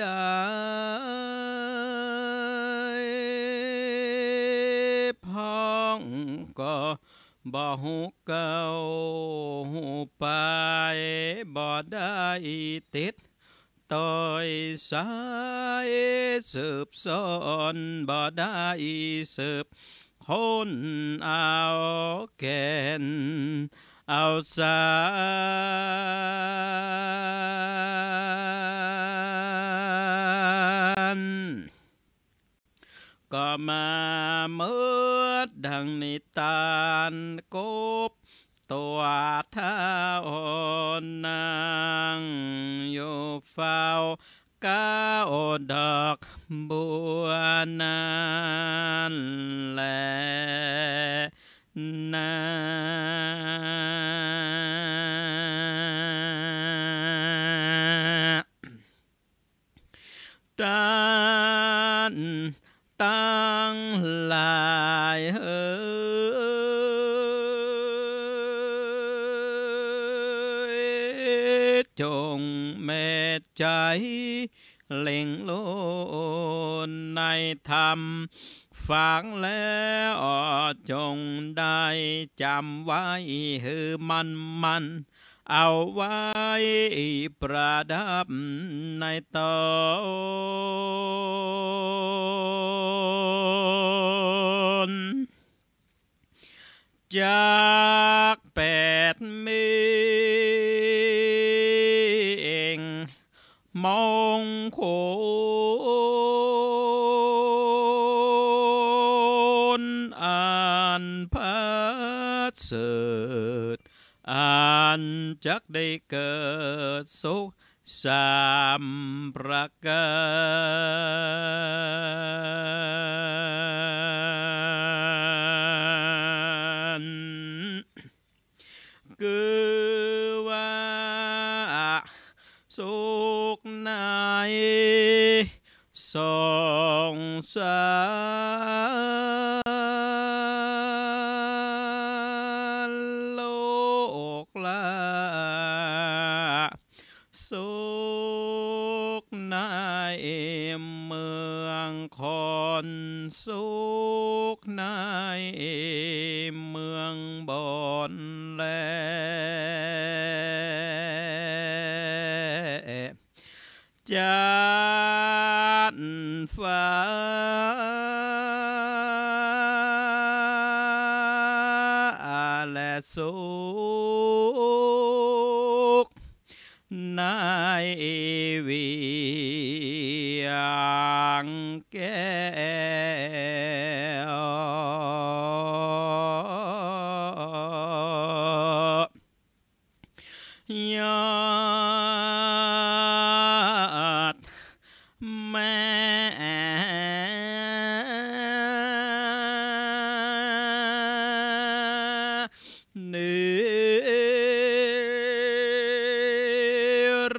ได้พ้องก็บ่หูเก่าหูไปบ่ได้ติดต่อยสายสืบสอนบ่ได้สืบคนเอาแก่น outside ก็มาเมื่อดังนิตานกบตัวท่าอนนางอยู่เฝ้าก้าอดอกบัวนานแลนาจานตั้งหลายเออจงเมตใจเล่งโลนในธรรมังแล้วจงได้จำไว้หืมันมัน เอาไว้ ประดับในตนจากแปดมองมองโคจักได้เกิดสุขสามประการ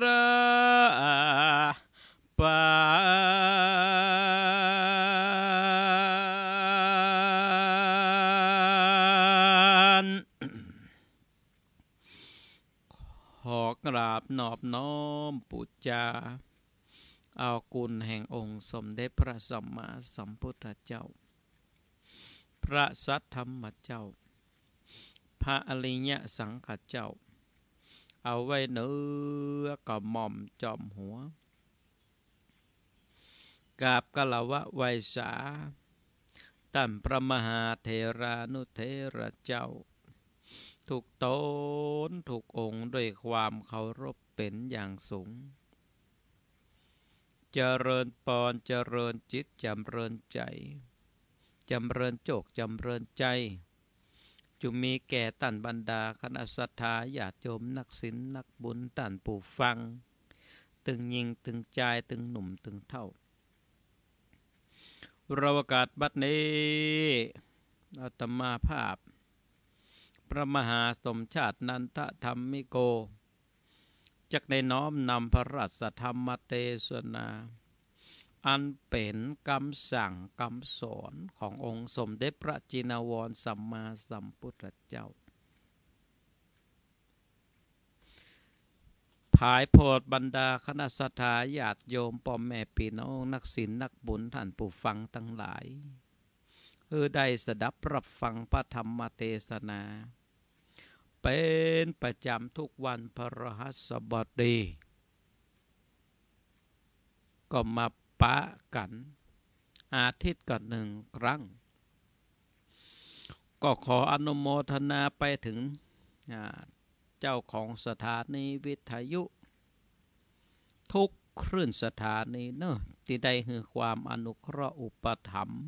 ra pan ขอกราบนอบน้อมปุจจาเอากุลแห่งองค์สมเด็จพระสัมมาสัมพุทธเจ้า พระสัทธรรมเจ้าพระอริยะสังขเจ้า เอาไว้เนื้อกับหม่อมจอมหัวกาบกะละวะไวสาตันประมหาเทรานุเทระเจ้า ถูกตนถูกองค์ด้วยความเคารพเป็นอย่างสูง เจริญปอน เจริญจิตจำเริญใจจำเริญโจกจำเริญใจจุมีแก่ตันบรรดา คณะศรัทธาญาติโยม นักศิลนักบุญตันปู่ฟัง ตึงยิงตึงใจตึงหนุ่ม ตึงเท่าเราอกาศบัดนี้อาตมาภาพ พระมหาสมชาตินันทธรรมิโก จักในน้อมนำพระราชธรรมเทศนาอันเป็นคำสั่งคำสอนขององค์สมเด็จพระจินวรสัมมาสัมพุทธเจ้า ภายโพดบรรดาคณะสัตยาติโยมปอมแม่ปีน้องนักศิลนักบุญท่านผู้ฟังทั้งหลาย เออได้สดับรับฟังพระธรรมเทศนา เป็นประจำทุกวันพระหัสบดี ก็มาปะกันอาทิตย์กับหนึ่งครั้ง ก็ขออนุโมทนาไปถึงเจ้าของสถานีวิทยุ ทุกคลื่นสถานีเนอะที่ได้คือความอนุเคราะห์อุปถัมภ์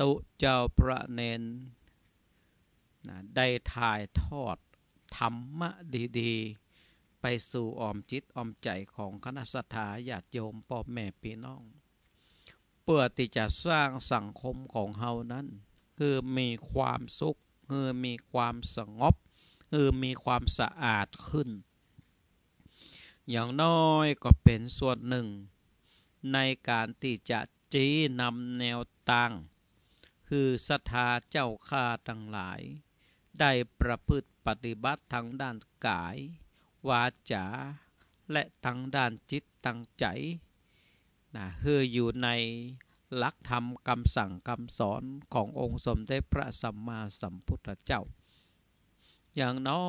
ตุเจ้าพระเนนได้ถ่ายทอดธรรมะดีๆไปสู่ออมจิตออมใจของคณะสัตาญาติโยมพ่อแม่พี่น้อง เพื่อที่จะสร้างสังคมของเฮานั้น คือมีความสุขคือมีความสงบ คือมีความสะอาดขึ้น อย่างน้อยก็เป็นส่วนหนึ่ง ในการที่จะจีนำแนวตั้งคือศรัทธาเจ้าข้าทั้งหลาย ได้ประพฤติปฏิบัติทางด้านกายวาจา และทางด้านจิตทางใจนะคืออยู่ในหลักธรรมคำสั่งคำสอนขององค์สมเด็จพระสัมมาสัมพุทธเจ้า อย่างน้อ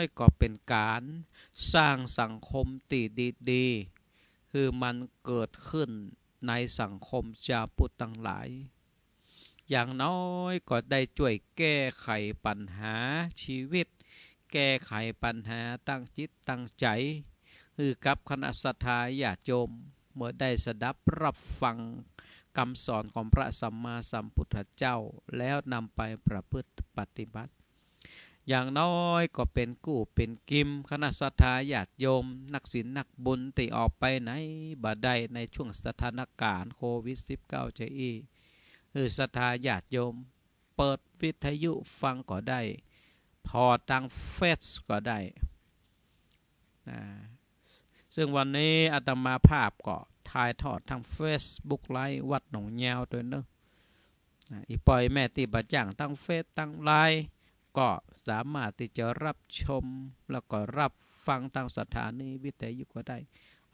ยก็เป็นการสร้างสังคมตีดีๆคือมันเกิดขึ้นในสังคมชาพุทธทั้งหลาย อย่างน้อยก็ได้ช่วยแก้ไขปัญหาชีวิตแก้ไขปัญหาตั้งจิตตั้งใจคือกับคณะสัทายญาโจมเมื่อได้สดับรับฟังคำสอนของพระสัมมาสัมพุทธเจ้า แล้วนำไปประพฤติปฏิบัติ อย่างน้อยก็เป็นกู้เป็นกิมคณะสัทายาติโยม นักศีลนักบุญติออกไปไหนบ่ได้ในช่วงสถานการณ์โควิด -19 จอีคือสัทายาติโยม เปิดวิทยุฟังก็ได้พอทางเฟซก็ได้นะซึ่งวันนี้อาตมาภาพก็ถ่ายทอดทางเฟซบุ๊กไลฟ์วัดหนองยาวตัวนึงอีปอยแม่ตีบัจองทั้งเฟซทั้งไลน์ก็สามารถที่จะรับชมแล้วก็รับฟังทางสถานีวิทยุก็ได้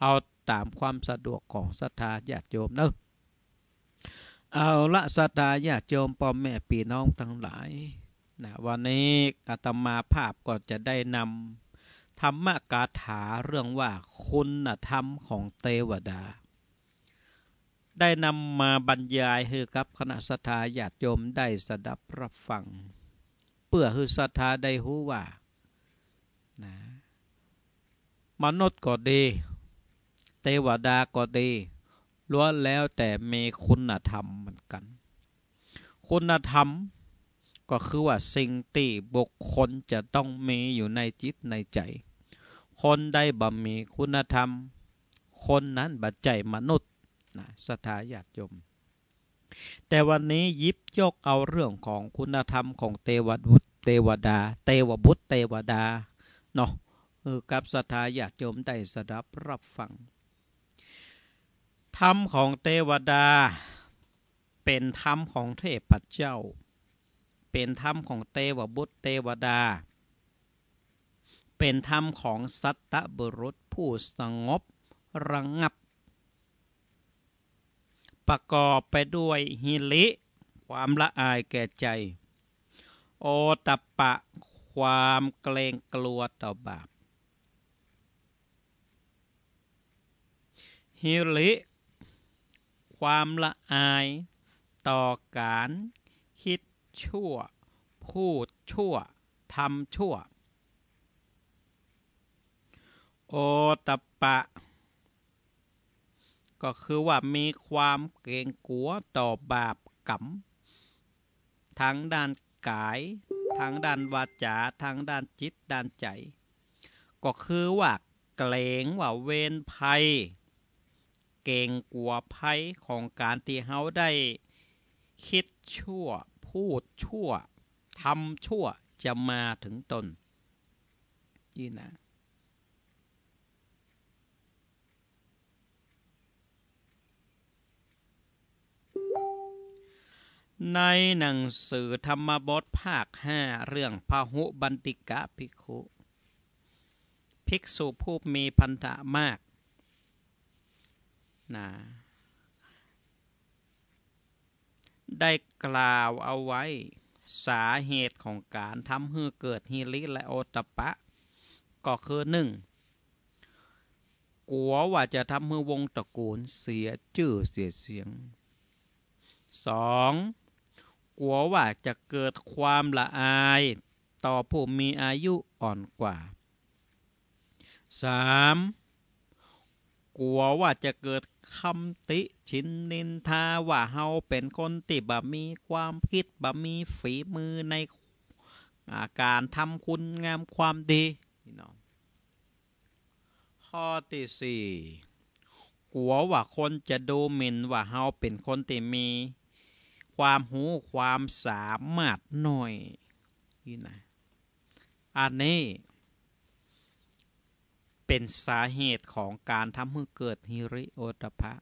เอาตามความสะดวกของศรัทธาญาติโยมเนอะเอาละศรัทธาญาติโยมพ่อแม่ปีน้องทั้งหลายนะวันนี้อาตมาภาพก็จะได้นำธรรมกาถาเรื่องว่า คุณธรรมของเทวดา ได้นำมาบรรยายให้ครับคณะสถาญาติโยมได้สดับรับฟัง เพื่อให้สถาได้หูว่านะมนุษย์ก็ดีเทวดาก็ดีล้วนแล้วแต่มีคุณธรรมเหมือนกัน คุณธรรมก็คือว่าสิ่งที่บุคคลจะต้องมีอยู่ในจิตในใจ คนใดบ่มีคุณธรรม คนนั้นบัจใจมนุษย์นะสถาญาติยม แต่วันนี้ยิบยกเอาเรื่องของคุณธรรมของเทวบุตรเทวดา เทวบุตร เทวดาเนาะกับสถาญาติยมได้สดับรับฟัง ธรรมของเทวดา เป็นธรรมของเทพเจ้าเป็นธรรมของเทวบุตรเทวดา เป็นธรรมของสัตตบุรุษผู้สงบระงงับ ประกอบไปด้วยฮิลิ ความละอายแก่ใจ โอตปะความเกรงกลัวต่อบาปฮิลิ ความละอายต่อการชั่วพูดชั่วทำชั่วโอตปะก็คือว่ามีความเกรงกลัวต่อ บาปกรรมทั้งด้านกาย ทั้งด้านวาจาทั้งด้านจิตด้านใจ ก็คือว่า เกรงว่าเวรภัย เกรงกลัวภัยของการที่เฮาได้ คิดชั่วพูดชั่วทำชั่วจะมาถึงตนนี่นะในหนังสือธรรมบทภาคห้าเรื่องพหุบันติกะภิกขุภิกษุผู้มีพันธะมากนะได้กล่าวเอาไว้ สาเหตุของการทำให้เกิดฮิริและโอตปะ ก็คือหนึ่งกลัวว่าจะทำให้วงตระกูลเสียชื่อเสียเสียงสองกลัวว่าจะเกิดความละอาย ต่อผู้มีอายุอ่อนกว่าสามกลัวว่าจะเกิดคำติชินนินทาว่าเฮาเป็นคนติบมีความคิดบมีฝีมือในอาการทำคุณงามความดีน้องข้อที่สี่กลัวว่าคนจะดูหมิ่นว่าเฮาเป็นคนติมี ความหูความสามารถหน่อยนี่นะอันนี้เป็นสาเหตุของการทำให้เกิดฮิริโอตภะ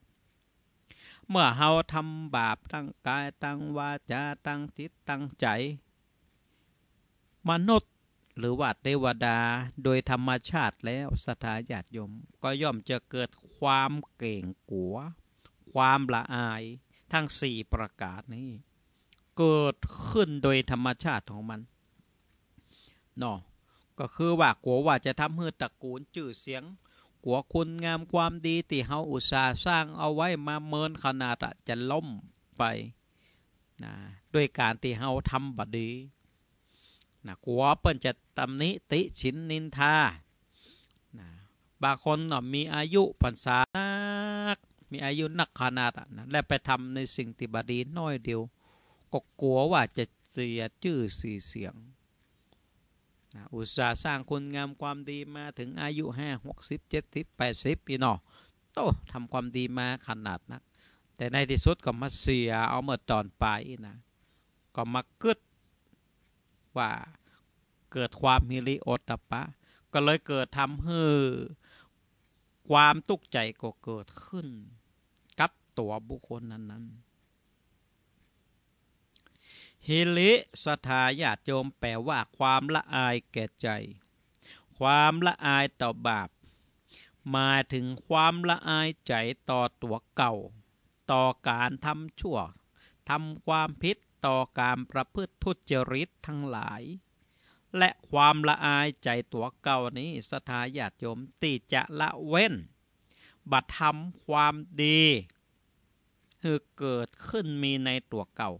เมื่อเฮาทำบาปตั้งกายตั้งวาจาตั้งจิตตั้งใจ มนุษย์หรือว่าเทวดาโดยธรรมชาติแล้วสถาญาติยมก็ย่อมจะเกิดความเก่งกัว ความละอายทั้งสี่ประกาศนี้ เกิดขึ้นโดยธรรมชาติของมันเนาะก็คือว่ากลัวว่าจะทำให้ตระกูลจื่อเสียงกลัวคุณงามความดีที่เฮาอุตสาห์สร้างเอาไว้มาเมินขนาดจะล่มไปนะด้วยการที่เฮาทำบดีนะกลัวเปิ้นจะตำหนิ ติชินนินทานะบางคนนะมีอายุพรรษานัก มีอายุนักขนาดนะและ ไปทำในสิ่งที่บดีน้อยเดียวก็กลัวว่าจะเสียชื่อสีเสียงอุตสาห์สร้างคุณงามความดีมาถึงอายุห้าหกสิบเจ็ดสิบแปดสิบปีนอโตทำความดีมาขนาดนักแต่ในที่สุดก็มาเสียเอาเมื่อตอนไปนะ ก็มาเกิดว่าเกิดความมิริโอตปะ ก็เลยเกิดทำให้ความตุกใจก็เกิดขึ้น กับตัวบุคคลนั้นๆฮิลิสถาญาติโยมแปลว่าความละอายแก่ใจ ความละอายต่อบาปหมายถึงความละอายใจต่อตัวเก่า ต่อการทำชั่วทำความพิษต่อการประพฤติทุจริตทั้งหลาย และความละอายใจตัวเก่านี้สถาญาติโยมตีจะละเว้น บัตรทำความดี คือเกิดขึ้นมีในตัวเก่า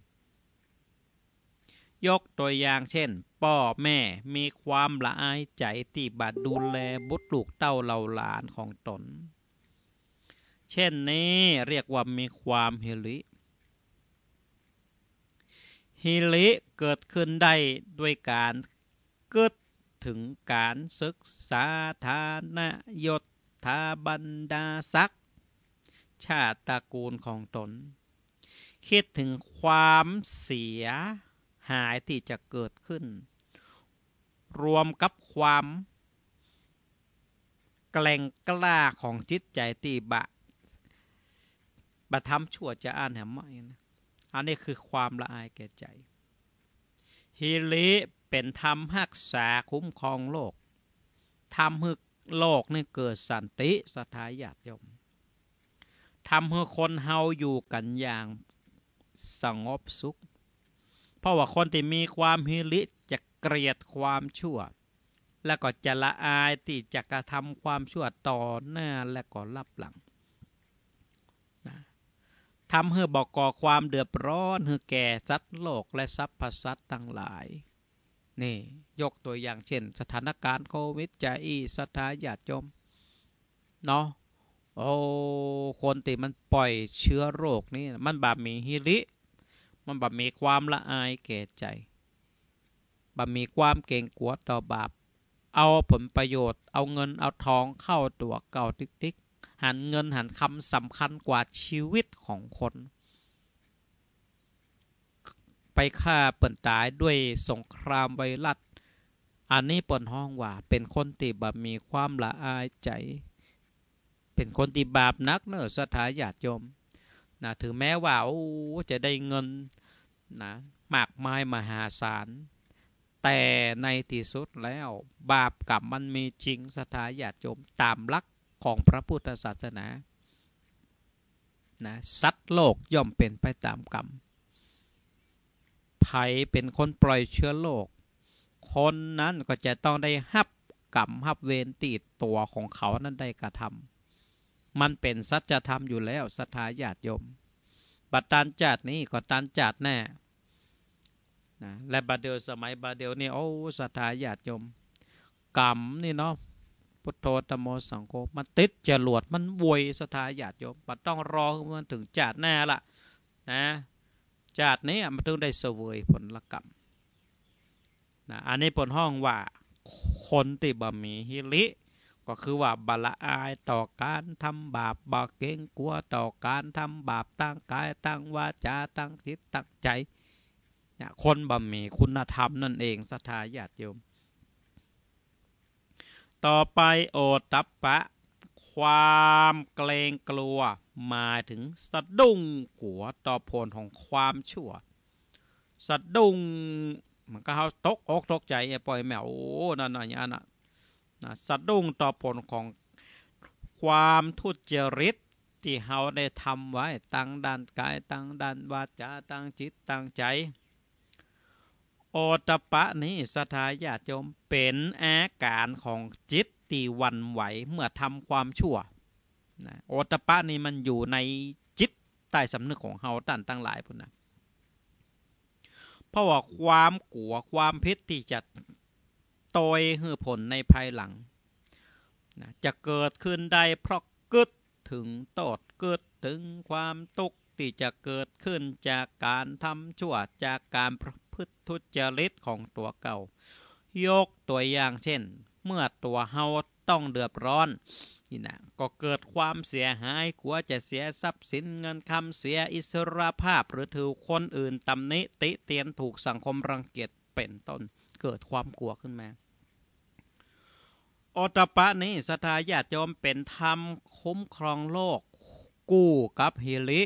ยกตัวอย่างเช่นพ่อแม่มีความละอายใจที่บาดดูแลบุตรลูกเต้าเหล่าหลานของตน เช่นนี้เรียกว่ามีความฮิลิฮิลิเกิดขึ้นได้ด้วยการกึดถึงการศึกษาฐานะยศทาบรรดาศักดิ์ชาติตระกูลของตน คิดถึงความเสียหายที่จะเกิดขึ้น รวมกับความ แกล้งกล้าของจิตใจตีบะ บะทำชั่วจะอ่านแหมไม่นะอันนี้คือความละอายแก่ใจฮิลิเป็นธรรมหักษาคุ้มครองโลกทำให้โลกนี่เกิดสันติสถาญาติยมทำให้คนเฮาอยู่กันอย่างสงบสุขราะว่าคนที่มีความฮิริจะเกลียดความชั่ว และก็จะละอายที่จะกระทำความชั่วต่อหน้าและก็รับหลังทำให้บอกก่อความเดือดร้อนให้แก่สัตว์โลกและสัพพสัตว์ทั้งหลาย นี่ยกตัวอย่างเช่น สถานการณ์โควิดจะอีสถาญาติจมเนาะ โอ้ คนติมันปล่อยเชื้อโรคนี่มันบามีฮิริมันบ่มีความละอายเกดใจบ่มีความเก่งกลัวต่อบาป เอาผลประโยชน์ เอาเงิน เอาทองเข้าตัวเก่าติ๊กติ๊กหันเงินหันคำสำคัญกว่าชีวิตของคน ไปฆ่าเปิ่นตายด้วยสงครามไวรัสอันนี้ปนห้องว่าเป็นคนตีบามีความละอายใจ เป็นคนตีบาปนักเนอะสถาญาติโยมนะถึงแม้ว่าโอ้จะได้เงินนะมากมายมหาศาล แต่ในที่สุดแล้วบาปกรรมมันมีจริงสถาญาติโยมตามหลักของพระพุทธศาสนานะสัตว์โลกย่อมเป็นไปตามกรรมไผเป็นคนปล่อยเชื้อโลก คนนั้นก็จะต้องได้ฮับกรรมฮับเวรติดตัวของเขานั้นได้กระทำมันเป็นสัจธรรมอยู่แล้วสัทธาญาติโยม บัดตานจัดนี่ก็ตานจัดแน่นะและบาเดียวสมัยบาเดียวนี่โอ้สัทธาญาติโยม กรรมนี่เนาะพุทโธตโมสังโฆมันติดจรวดมันวยสัทธาญาติโยมบัดต้องรอมันถึงจัดแน่ละนะจัดนี้มันถึงได้เสวยผละกรรมนะอันนี้ผลห้องว่า คนติบะมีฮิลิก็คือว่าบละอายต่อการทำบาปบาเก่งกลัวต่อการทำบาปตั้งกายตั้งวาจาตั้งจิตตั้งใจเนี่ยคนบ่มีคุณธรรมนั่นเองสถายาติโยม ต่อไปโอตัปปะความเกรงกลัวมาถึงสะดุ้งกัวต่อผลของความชั่วสะดุ้งมันก็เขาตกอกตกใจไอ้ปล่อยแมวโอ้ นั่นน่ะอย่างนั้นนะสะดุ้งต่อผลของความทุจริตที่เขาได้ทำไว้ตั้งด้านกายตั้งด้านวาจาตั้งจิตตั้งใจ โอตปะนี้สทายาจมเป็นอาการของจิตตีวันไหวเมื่อทำความชั่วนะโอตปะนี้มันอยู่ในจิตใต้สำนึกของเขาั้านตั้งหลายพุ่นนะเพราะว่าความกลัว ความพิษที่จะตยเหือผลในภายหลังนะจะเกิดขึ้นได้เพราะกึดถึงตดกึดถึงความตุกที่จะเกิดขึ้นจากการทำชั่วจากการประพฤติทุจริตของตัวเก่ายกตัวอย่างเช่น เมื่อตัวเฮาต้องเดือดร้อนนี่นะก็เกิดความเสียหายกลัวจะเสียทรัพย์สินเงินคำเสียอิสรภาพ หรือถูกคนอื่นตำหนิติเตียนถูกสังคมรังเกียจเป็นต้นเกิดความกลัวขึ้นมาอตปะนี้สทายาติโยมเป็นธรรมคุ้มครองโลกกู้กับฮิริ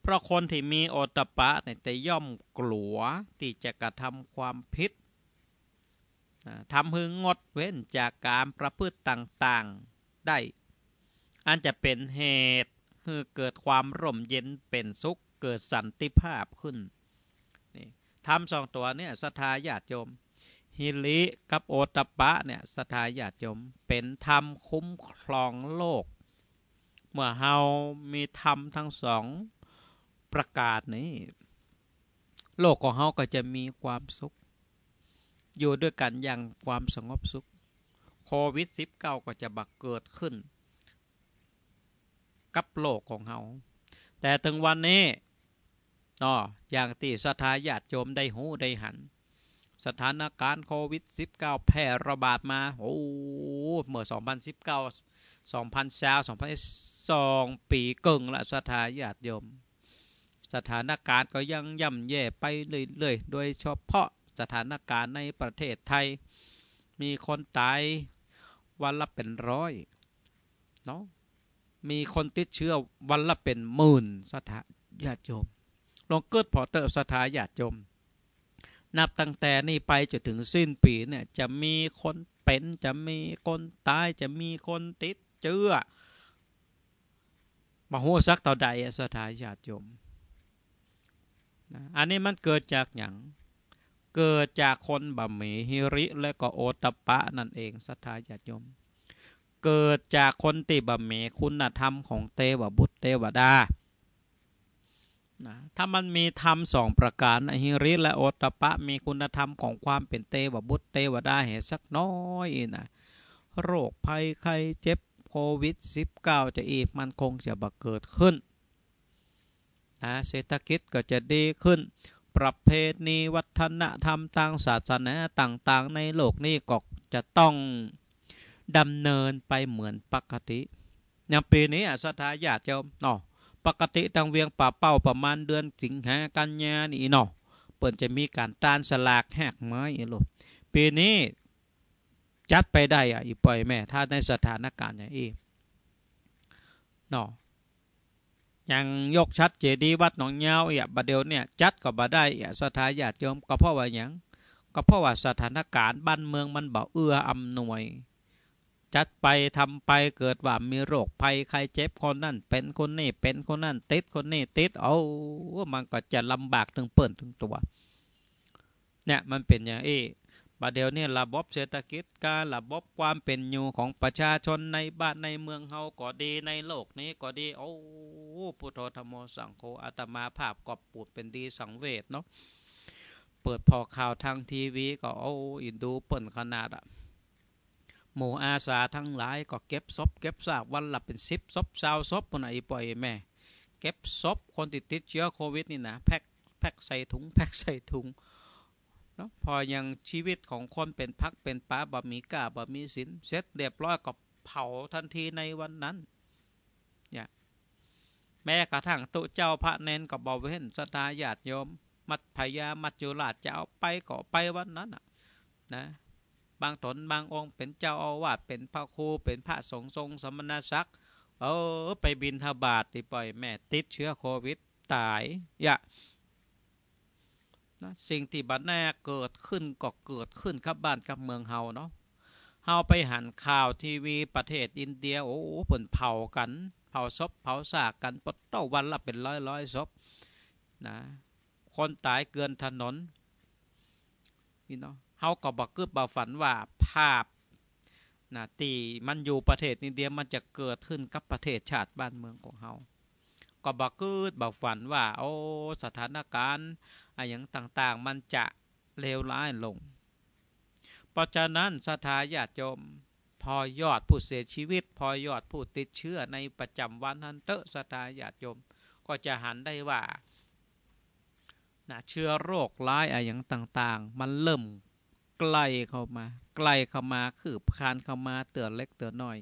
เพราะคนที่มีโอตปะเนี่ยจะย่อมกลัวที่จะกระทำความผิดทำให้งดเว้นจากการประพฤติต่างๆได้ อันจะเป็นเหตุให้เกิดความร่มเย็นเป็นสุขเกิดสันติภาพขึ้นทำสองตัวเนี่ยสทายาติโยมฮิลิกับโอตปะเนี่ยสถาญาติยมเป็นธรรมคุ้มครองโลก เมื่อเฮามีธรรมทั้งสองประกาศนี้ โลกของเฮาก็จะมีความสุข อยู่ด้วยกันอย่างความสงบสุข โควิด -19 ก็จะบักเกิดขึ้น กับโลกของเฮาแต่ถึงวันนี้อ๋ออย่างที่สถาญาติโยมได้หูได้หันสถานการณ์โควิด -19 แพร่ระบาดมาโอ้เมื่อ 2019 2000ชาว2002ปีกึ่งละสถาญาติโยม สถานการณ์ก็ยังย่ำแย่ไปเรื่อยๆโดยเฉพาะสถานการณ์ในประเทศไทย มีคนตายวันละเป็นร้อยเนาะมีคนติดเชื้อวันละเป็นหมื่นสถาญาติโยมลองเกิดพอเตอร์สถาญาติโยมนับตั้งแต่นี่ไปจนถึงสิ้นปีเนี่ยจะมีคนเป็นจะมีคนตาย จะมีคนติดเชื้อมาหัวซักต่อใดสถาญาติโยมอันนี้มันเกิดจากอย่างเกิดจากคนบหมีมฮิริ และก็โอตะปะ นั่นเองสถาญาติโยม เกิดจากคนติบหมีมคุณธรรมของเตวบุตรเตวดานะถ้ามันมีธรรมสองประการอหิริและโอตปะมีคุณธรรมของความเป็นเตวบุตรเตวดาเหสักน้อยนะโรคภัยไข้เจ็บโควิด -19 จะอีกมันคงจะบังเกิดขึ้นนะเศรษฐกิจก็จะดีขึ้น ประเพณีวัฒนธรรมต่างศาสนาต่างๆในโลกนี้ก็จะต้องดำเนินไปเหมือนปกติ อย่างปีนี้อะสถายาติเจ้าเนาะปกติทางเวียงป่าเป้าประมาณเดือนสิงหากันยานี่เนาะเปินจะมีการตานสลากแหกไม้อีลูกปีนี้จัดไปได้อ่ะอีปล่อยแม่ ถ้าในสถานการณ์อย่างอีเนาะยังยกชัดเจดีวัดหนองเงาเอ่ะบัดเดียวเนี่ย จัดก็บ่ได้อ่ะสถาญาติโยมก็เพราะว่าอย่างก็เพราะว่าสถานการณ์บ้านเมืองมันเบาเอื้ออำนวยจัดไปทำไปเกิดว่ามีโรคภัยใครเจ็บคนนั่นเป็นคนนี่เป็นคนนั่นติดคนนี่ติดเอามันก็จะลำบากถึงเปิ่นถึงตัวเนี่ยมันเป็นอย่างเอ้ประเดี๋ยวนี้ระบบเศรษฐกิจการระบบความเป็นอยู่ของประชาชนในบ้านในเมืองเฮาก็ดีในโลกนี้ก็ดี โอ้พุทโธธรรมมสังโฆอาตมาภาพกอบปูดเป็นดีสังเวชเนาะเปิดพอข่าวทางทีวี ก็โอ้อินดู เปิ่นขนาดอะหมู่อาสาทั้งหลาย ก็เก็บศพเก็บซากวันละเป็นสิบศพสาวศพปนไอปล่อยแม่เก็บศพคนติดติดเชื้อโควิด นี่นะแพ็คแพ็คใส่ถุง แพ็คใส่ถุงเนาะพอยังชีวิตของคนเป็นพักเป็นป้าบะมีกาบะมีสินเสร็จเรียบร้อยก็เผาทันทีในวันนั้นเนี่ยแม้กระทั่งตุเจ้าพระเนนก็บอกเห็นสตาญาติโยมมัดพยามัดจุราชจะเอาไปก็ไปวันนั้นนะบางตนบางองค์เป็นเจ้าอาวาสเป็นพระครูเป็นพระสงฆ์ทรงสมณศักดิ์เออไปบินทบาทติปล่อยแม่ติดเชื้อโควิด ตายอย่านะสิ่งที่บัดแน่เกิดขึ้นก็เกิดขึ้นครับบ้านกับเมืองเฮาเนาะเฮาไปหันข่าวทีวีประเทศอินเดียโอ้ผลเผากันเผาศพเผาซากกันปดเต้าวันละเป็นร้อยร้อยศพนะคนตายเกินถนน นี่เนาะเฮาก็บอกกึบบ่ฝันว่าภาพนะตีมันอยู่ประเทศนี้เดียวมันจะเกิดขึ้นกับประเทศชาติบ้านเมืองของเฮาก็บอกกึบบกฝันว่า โอ้สถานการณ์อะไรอย่างต่างๆมันจะเลวร้ายลง เพราะฉะนั้นสถาญาติโยมพอยอดผู้เสียชีวิต พอยอดผู้ติดเชื้อในประจำวันนั้นเตะสตาญาติโยม ก็จะหันได้ว่านะเชื้อโรคร้ายอะไรอย่างต่างๆ มันเริ่มใกล้เข้ามาใกล้เข้ามาคือคานเข้ามาเตือนเล็กเตือนน้อย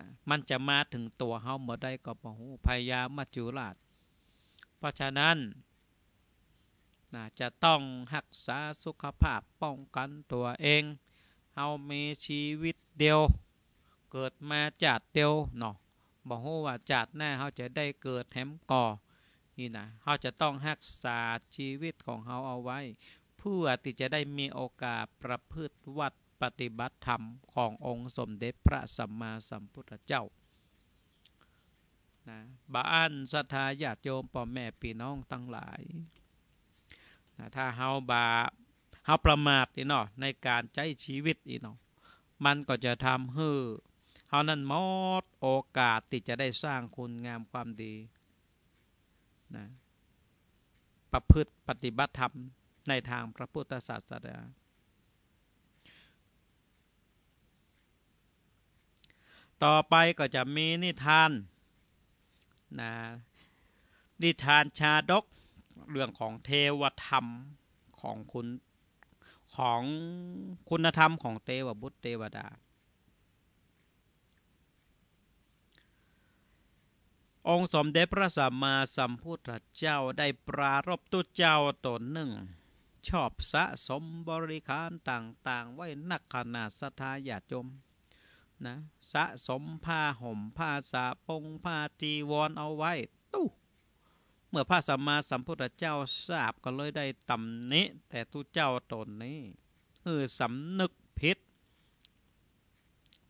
นะมันจะมาถึงตัวเฮาหมดได้ก็บอกูพยายามมาจุราชเพราะฉะนั้นนะจะต้องหักษาสุขภาพป้องกันตัวเองเฮามีชีวิตเดียวเกิดมาจาดเดียวเนาะบอกูว่าจาดหน้าเฮาจะได้เกิดแถมก่อนี่นะเฮาจะต้องรักษาชีวิตของเฮาเอาไว้พื่อที่จะได้มีโอกาสประพฤติวัดปฏิบัติธรรมขององค์สมเด็จพระสัมมาสัมพุทธเจ้า นะบ้านศรัทธาญาติโยมพ่อแม่พี่น้องทั้งหลาย นะ ถ้าเฮาบาเฮาประมาทอีเนาะในการใช้ชีวิตอีเนาะมันก็จะทำให้เฮา นั้นหมดโอกาสที่จะได้สร้างคุณงามความดี นะ ประพฤติปฏิบัติธรรมในทางพระพุทธศาสนา ต่อไปก็จะมีนิทานนะนิทานชาดกเรื่องของเทวธรรมของคุณของคุณธรรมของเทวบุตรเทวดา องค์สมเด็จพระสัมมาสัมพุทธเจ้าได้ปรารบตุเจ้าตนหนึ่งชอบสะสมบริคารต่างๆไว้นักขนาดสทาญาติโยมนะสะสมผ้าห่มผ้าสาปงผ้าจีวรเอาไว้ตู้เมื่อพระสัมมาสัมพุทธเจ้าทราบก็เลยได้ตำหนิแต่ทุเจ้าตนนี้คือสำนึกผิด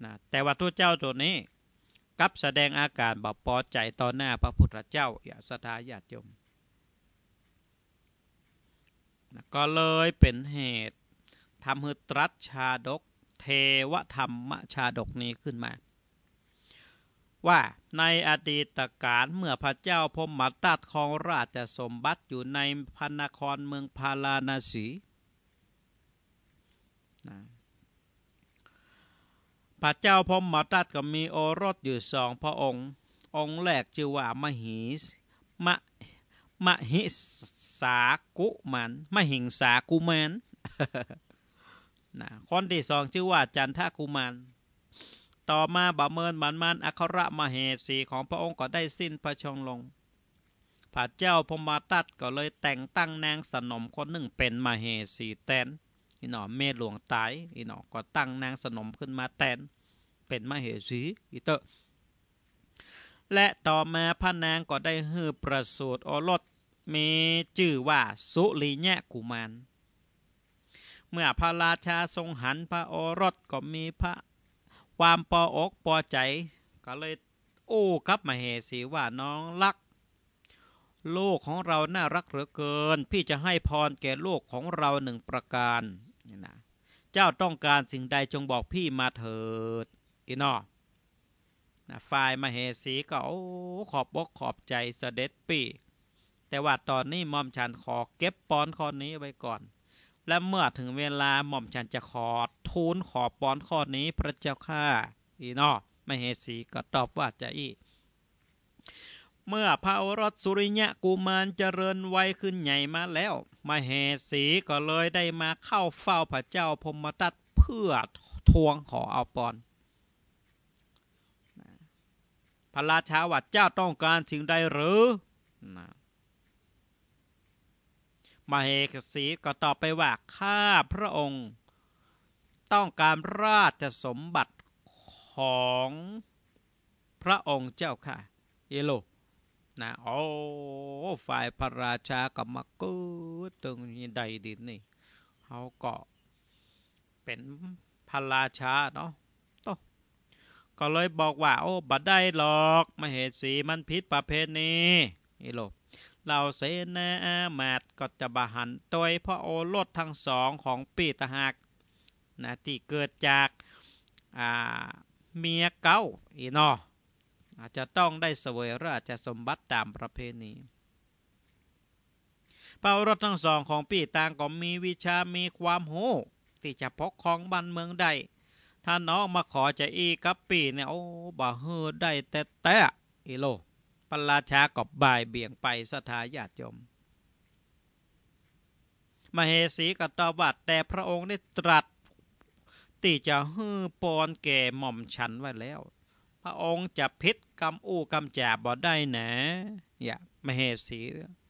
นะแต่ว่าทุเจ้าตนนี้กับแสดงอาการบอพอใจต่อหน้าพระพุทธเจ้าอย่าสทาญาติโยมก็เลยเป็นเหตุทำให้ตรัสชาดกเทวธรรมชาดกนี้ขึ้นมา ว่าในอดีตการเมื่อพระเจ้าพมมตัดของราชสมบัติอยู่ในพนนครเมืองพาราณสีพระเจ้าพมมตัดก็มีโอรสอยู่สองพระองค์ องค์แรกชื่อว่ามหีสมะมหิสากุมันมหิงสากุมันนะคนที่สองชื่อว่าจันทากุมันต่อมาบะเมินมันมันอัครมเหสีของพระองค์ก็ได้สิ้นพระชนลง พระเจ้าพมาตัดก็เลยแต่งตั้งนางสนมคนหนึ่งเป็นมเหสีแทนอีหนอเมหลวงตายอีหนอก็ตั้งนางสนมขึ้นมาแทนเป็นมเหสีอีเตอและต่อมาพระนางก็ได้ฮือประสูตรอรสมีชื่อว่าสุรแยกุมารเมื่อพระราชาทรงหันพระอรสก็มีพระ ความปออกปอใจก็เลยโอ้ครับมาเหสีว่าน้องรักโลกของเราน่ารักเหลือเกิน พี่จะให้พรแก่โลกของเราหนึ่งประการนะเจ้าต้องการสิ่งใดจงบอกพี่มาเถิดอีนอนะฝ่ายมาเหสีก็โอ้ขอบอกขอบใจเสด็จปี แต่ว่า ตอนนี้ม่อมฉันขอเก็บปอนข้อนี้ไว้ก่อน และเมื่อถึงเวลาหม่อมฉันจะขอทูลขอปอนข้อนี้พระเจ้าข้าอีนอมเหสี ก็ตอบว่าจะอีเมื่อพระโอรสสุริยะกุมารเจริญวัยขึ้นใหญ่มาแล้วมาเหสีก็เลยได้มาเข้าเฝ้าพระเจ้าพมตัดเพื่อทวงขอเอาปอนพระราชาวัดเจ้าต้องการสิ่งใดหรือนะมาเฮกสีก็ตอบไปว่าข้าพระองค์ ต้องการราชสมบัติของพระองค์เจ้าค่ะเอโลนะโอ้ฝ่ายพระราชากับมากูตรงนี้ใดดินนี่เขาก็เป็นพระราชาเนาะก็เลยบอกว่าโอ้บัดได้หรอกมาเหตุสีมันพิษประเภทนี้นี่โลเราเซนาแมดตก็จะบหันโดยพระโอรสทั้งสองของปีตหักนะที่เกิดจากเมียเก้าอีนออาจจะต้องได้เสวยราชสมบัติตามประเพณีพระรถทั้งสองของปีต่างก็มีวิชามีความโหที่จะพกของบันเมืองได้ถ้าน้องมาขอจะอีกับปีเนี่ยโอ้บ่เฮือได้แต่แต่อีโลปลาชากอบบายเบี่ยงไปสถาญาติยมมเหสีกับตบัดแต่พระองค์ได้ตรัสตีจะฮือปอนแก่หม่อมฉันไว้แล้ว พระองค์จะพิษกำอู้กำแจบบ่ได้นะอย่ามเหสี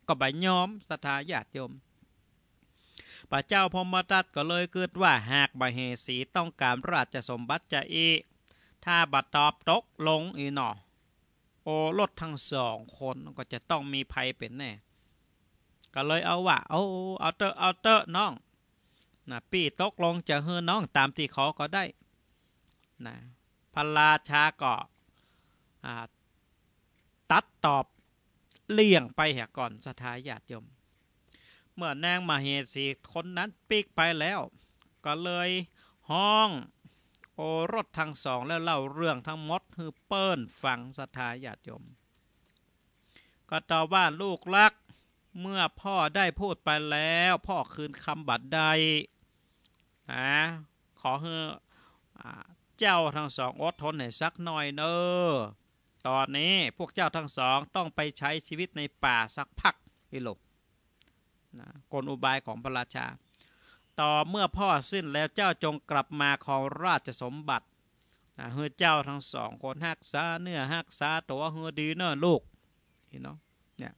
ก็บ่ยอมสถาญาติยมพระเจ้าพมรัตก็เลยเกิดว่า หากบเฮสีต้องการราชสมบัติจะอี ถ้าบัดตอบตกลงอีหนอโอรถทั้งสองคนก็จะต้องมีภัยเป็นแน่ ก็เลยเอาว่าเอาเอาเตอ เอาเตอ น้องนะปีตกลงจะเฮือน้องตามที่ขอก็ได้ นะพระราชาก็ตัดตอบ เลี่ยงไปเหก่อนสถาญาติยมเมื่อนางมาเหตุสี คนนั้นปีกไปแล้ว ก็เลยห้อง โอรสทั้งสองแล้วเล่าเรื่องทั้งหมดคือเปิ้นฟังสถาญาติยมก็ตอบว่าลูกรัก เมื่อพ่อได้พูดไปแล้วพ่อคืนคำบัตรใดนะขอใออเจ้าทั้งสองอดทนให้สักหน่อยเนอตอนนี้พวกเจ้าทั้งสองต้องไปใช้ชีวิตในป่าสักพักพี่ลูกนะกลอุบายของพระราชา ต่อเมื่อพ่อสิ้นแล้วเจ้าจงกลับมาของราชสมบัตินะเฮือเจ้าทั้งสองคนหักษาเนื้อหักษาตัวเฮือดีเนืะลูกเห็นเนาะเนี่ย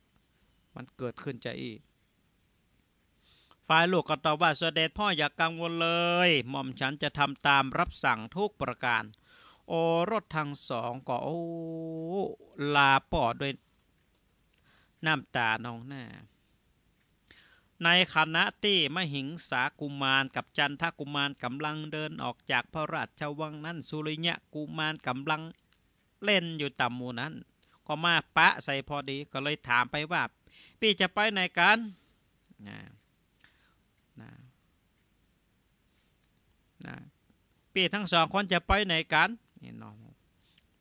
มันเกิดขึ้นใจอีกฝ่ายลูกก็ตอบว่าเสด็จพ่ออย่ากกังวลเลย หม่อมฉันจะทำตามรับสั่งทุกประการ โอรสทั้งสองก็โอ้ลาปอดด้วย น้ำตาน้องหน้าในขณะที่มหิงสากุมารกับจันทกุมารกำลังเดินออกจากพระราชวังนั้นสุริยะกุมารกำลังเล่นอยู่ต่ำมูนั้น ก็มาปะใส่พอดีก็เลยถามไปว่าพี่จะไปไหนกันนะนะนะพี่ทั้งสอง คนจะไปไหนกันนี่น้อง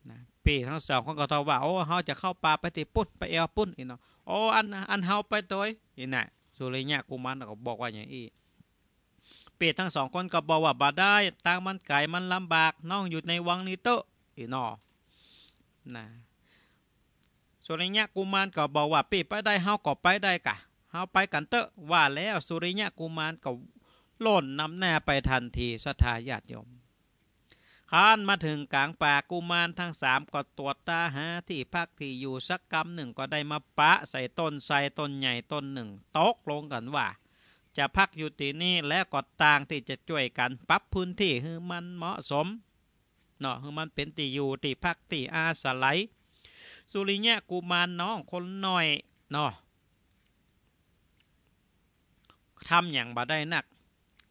นะพี่ทั้งสองคนก็ตอบว่าโอ้เฮาจะเข้าป่าไปติปุ้นไปเอวปุ้นนี่น้องโอ้อันอันเฮาไปตัวนี่น่ะสุริยะกุมารก็บอกว่าอย่างอีเปรตทั้งสอง คนก็บอกว่าบาได้ตางมันไก่มันลำบากน้องอยู่ในวังนี้โตอีนอนะสุริยะกุมารก็บอกว่าเปรตไปได้เฮาก็ไปได้กะเฮาไปกันเตอะว่าแล้วสุริยะกุมารก็หล่นนำแน่ไปทันทีสัทธาญาติโยมคานมาถึงกลางป่ากุมารทั้งสามก็ตรวจตา หา ที่พักที่อยู่สักกำหนึ่ง ก็ได้มาปะใส่ต้นไทรต้นใหญ่ต้นหนึ่งตกลงกันว่าจะพักอยู่ที่นี่และก็ต่างที่จะช่วยกัน ปรับพื้นที่ให้มันเหมาะสมเนาะให้มันเป็นที่อยู่ที่พักที่อาศัยสุริยะกุมารน้องคนหน่อยเนาะทำอย่างบ่ได้นัก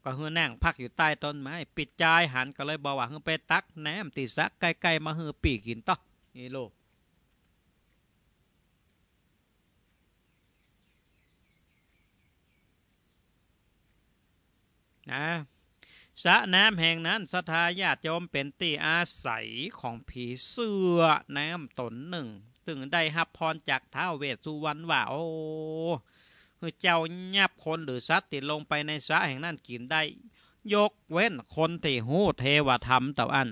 ก็เฮือนั่งพักอยู่ใต้ต้นไม้ ปิดจายหันก็เลยบอกว่าเฮือไปตักน้ำติสักใกล้ๆมาเฮือปีกินต่อนี่ลูกนะสะน้ำแห่งนั้นสถาญาติโยมเป็นตีอาศัยของผีเสื้อน้ำตนหนึ่งถึงได้หับพรจากท้าเวสสุวรรณว่าโอ้เจ้ายับคนหรือสัตว์ติดลงไปในสระแห่งนั้นกินได้ ยกเว้นคนที่หูเทวธรรมต่ออัน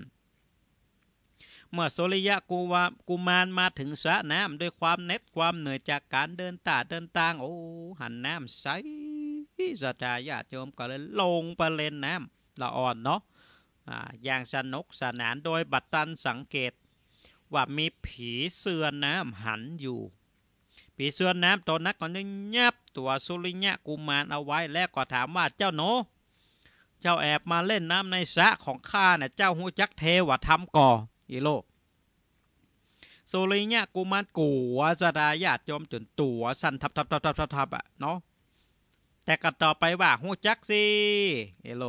เมื่อโซริยะกูวากุมารมาถึงสระน้ำด้วยความเน็ดความเหนื่อยจากการเดินตาเดินตาง โอ้หันน้ำใสสัจายาโยมก็เลยลงไปเล่นน้ำละอ่อนเนาะอย่างสนุกสนานโดยบัตตันสังเกต ว่ามีผีเสือน้ำหันอยู่ปีส่วนน้ำตัวนักก็นึงยับตัวสุริยะกุมารเอาไว้แล้วก็ถามว่าเจ้าโนเจ้าแอบมาเล่นน้ำในสะของข้าเนี่ยเจ้าหูจัก เทวธรรมก่ออีโลสุริยะกุมารกูวสดาญาติโยมจนตัว สั่นทับทับทับทับทับทับอ่ะเนาะแต่ก็ต่อไปว่าหูจักสิอีโล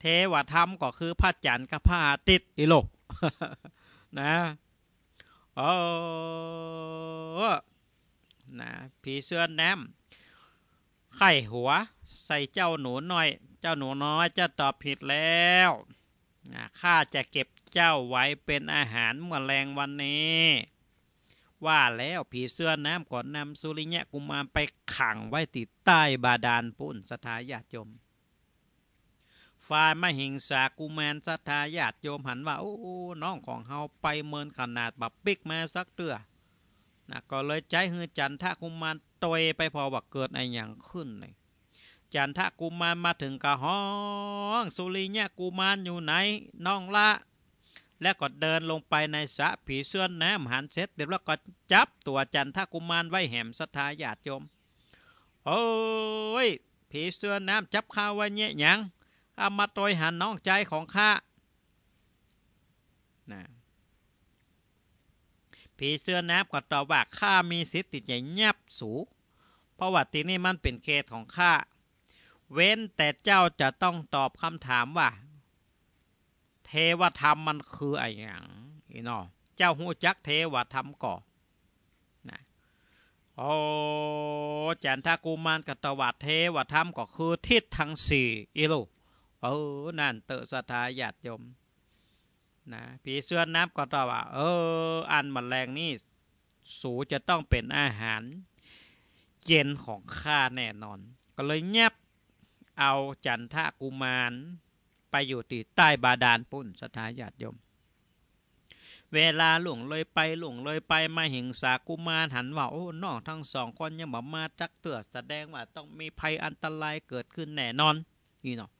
เทวธรรมก็คือพระจันทร์กับพระอาทิตย์อีโลนะเออนะผีเสื้อแนมไข่หัวใส่เจ้าหนูน้อย เจ้าหนูน้อยจะตอบผิดแล้วข้าจะเก็บเจ้าไว้เป็นอาหารเมื่อแรงวันนี้ ว่าแล้วผีเสื้อน้ำก่อนนำสุริยะกุมารไปขังไว้ติดใต้บาดาลปุ้นสถาญาติโยมฝ่ายมหิงสากุมารสถาญาติโยมหันว่าโอ้ น้องของเฮาไปเมินขนาดแบบปิกมาสักเตือนะก็เลยใจหือจันทะกุมมารตยไปพอว่าเกิดในอย่างขึ้นเลยจันทะกุมารมาถึงกะห้องสุริยะกุมารอยู่ไหน น้องละ และก็เดินลงไปในสะผีเสื้อนน้ำหันเสร็จเดี๋ยวแล้วก็จับตัวจันทกุมารไว้แหมสธาญาติโยมโอ้ยผีเสื้อน้ำจับข้าไว้เนี่ยยังเอามาตอยหันน้องใจของข้านะผีเสื้อนับก็ตอบว่าข้ามีสิทธิ์ติดใจยับสูเพราะว่าที่นี่มันเป็นเขตของข้าเว้นแต่เจ้าจะต้องตอบคำถามว่า เทวธรรมมันคืออะไรอย่างอีนอเจ้าหูจักเทวธรรมก่อนะโอ้จันทากุมารกัตวัดเทวธรรมก็คือทิศทางสี่อีลูเออนั่นเตอสทายาตยมนะผีเสื้อนับก็ตอบว่า เอออันมแมลงนี่ สูจะต้องเป็นอาหารเย็นของข้าแน่นอน ก็เลยแยบเอาจันทกุมาร ไปอยู่ติดใต้บาดาลปุ่นสถาญาติยม เวลาหลวงเลยไปหลวงเลยไปมาหิงสากุมารหันว่าโอ้น้องทั้งสองคนยังบอกมาจักเตือแสดงว่าต้องมีภัยอันตรายเกิดขึ้นแน่นอน นี่เนาะ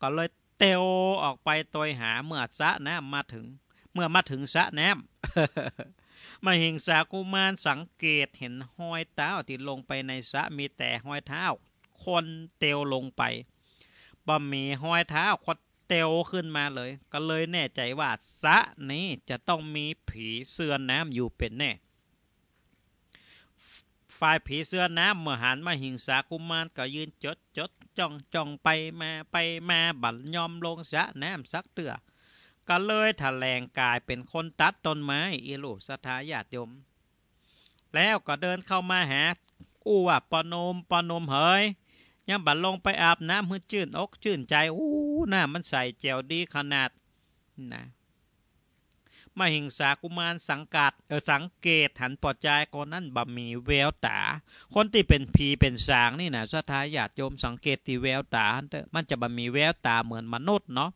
ก็เลยเตวออกไปตอยหาเมื่อสะนะมาถึง เมื่อมาถึงสะน้ำมาหิงสากุมารสังเกตเห็นห้อยเท้าที่ลงไปในสะมีแต่ห้อยเท้าคนเตวลงไปบ่มีห้อยเท้าคดเตวขึ้นมาเลย ก็เลยแน่ใจว่าสะนี้จะต้องมีผีเสื้อน้ำอยู่เป็นแน่ฝ่ายผีเสื้อน้ำเมื่อหันมาหิงสากุมารก็ยืนจดจดจ่องจ่องไปมาไปมา บัดยอมลงสะน้ำ สักเตือก็เลยถแถลงกายเป็นคนตัดต้นไม้ อีลูสถาญาติยม แล้วก็เดินเข้ามาหา อู้ว่าปนมปนมเฮย ยังบัดลงไป อาบ น้ำพื่อจื่นอกชื่นใจ อู้หน้ามันใส่จวดีขนาด นะมาหิงสากุมารสังกัดเออสังเกตหันปอดใจก่อนนั่นบ่มีแววตา คนที่เป็นผีเป็นสางนี่นะสถาญาติโยมสังเกตที่แววตามันจะบ่มีแววตาเหมือนมนุษย์เนาะ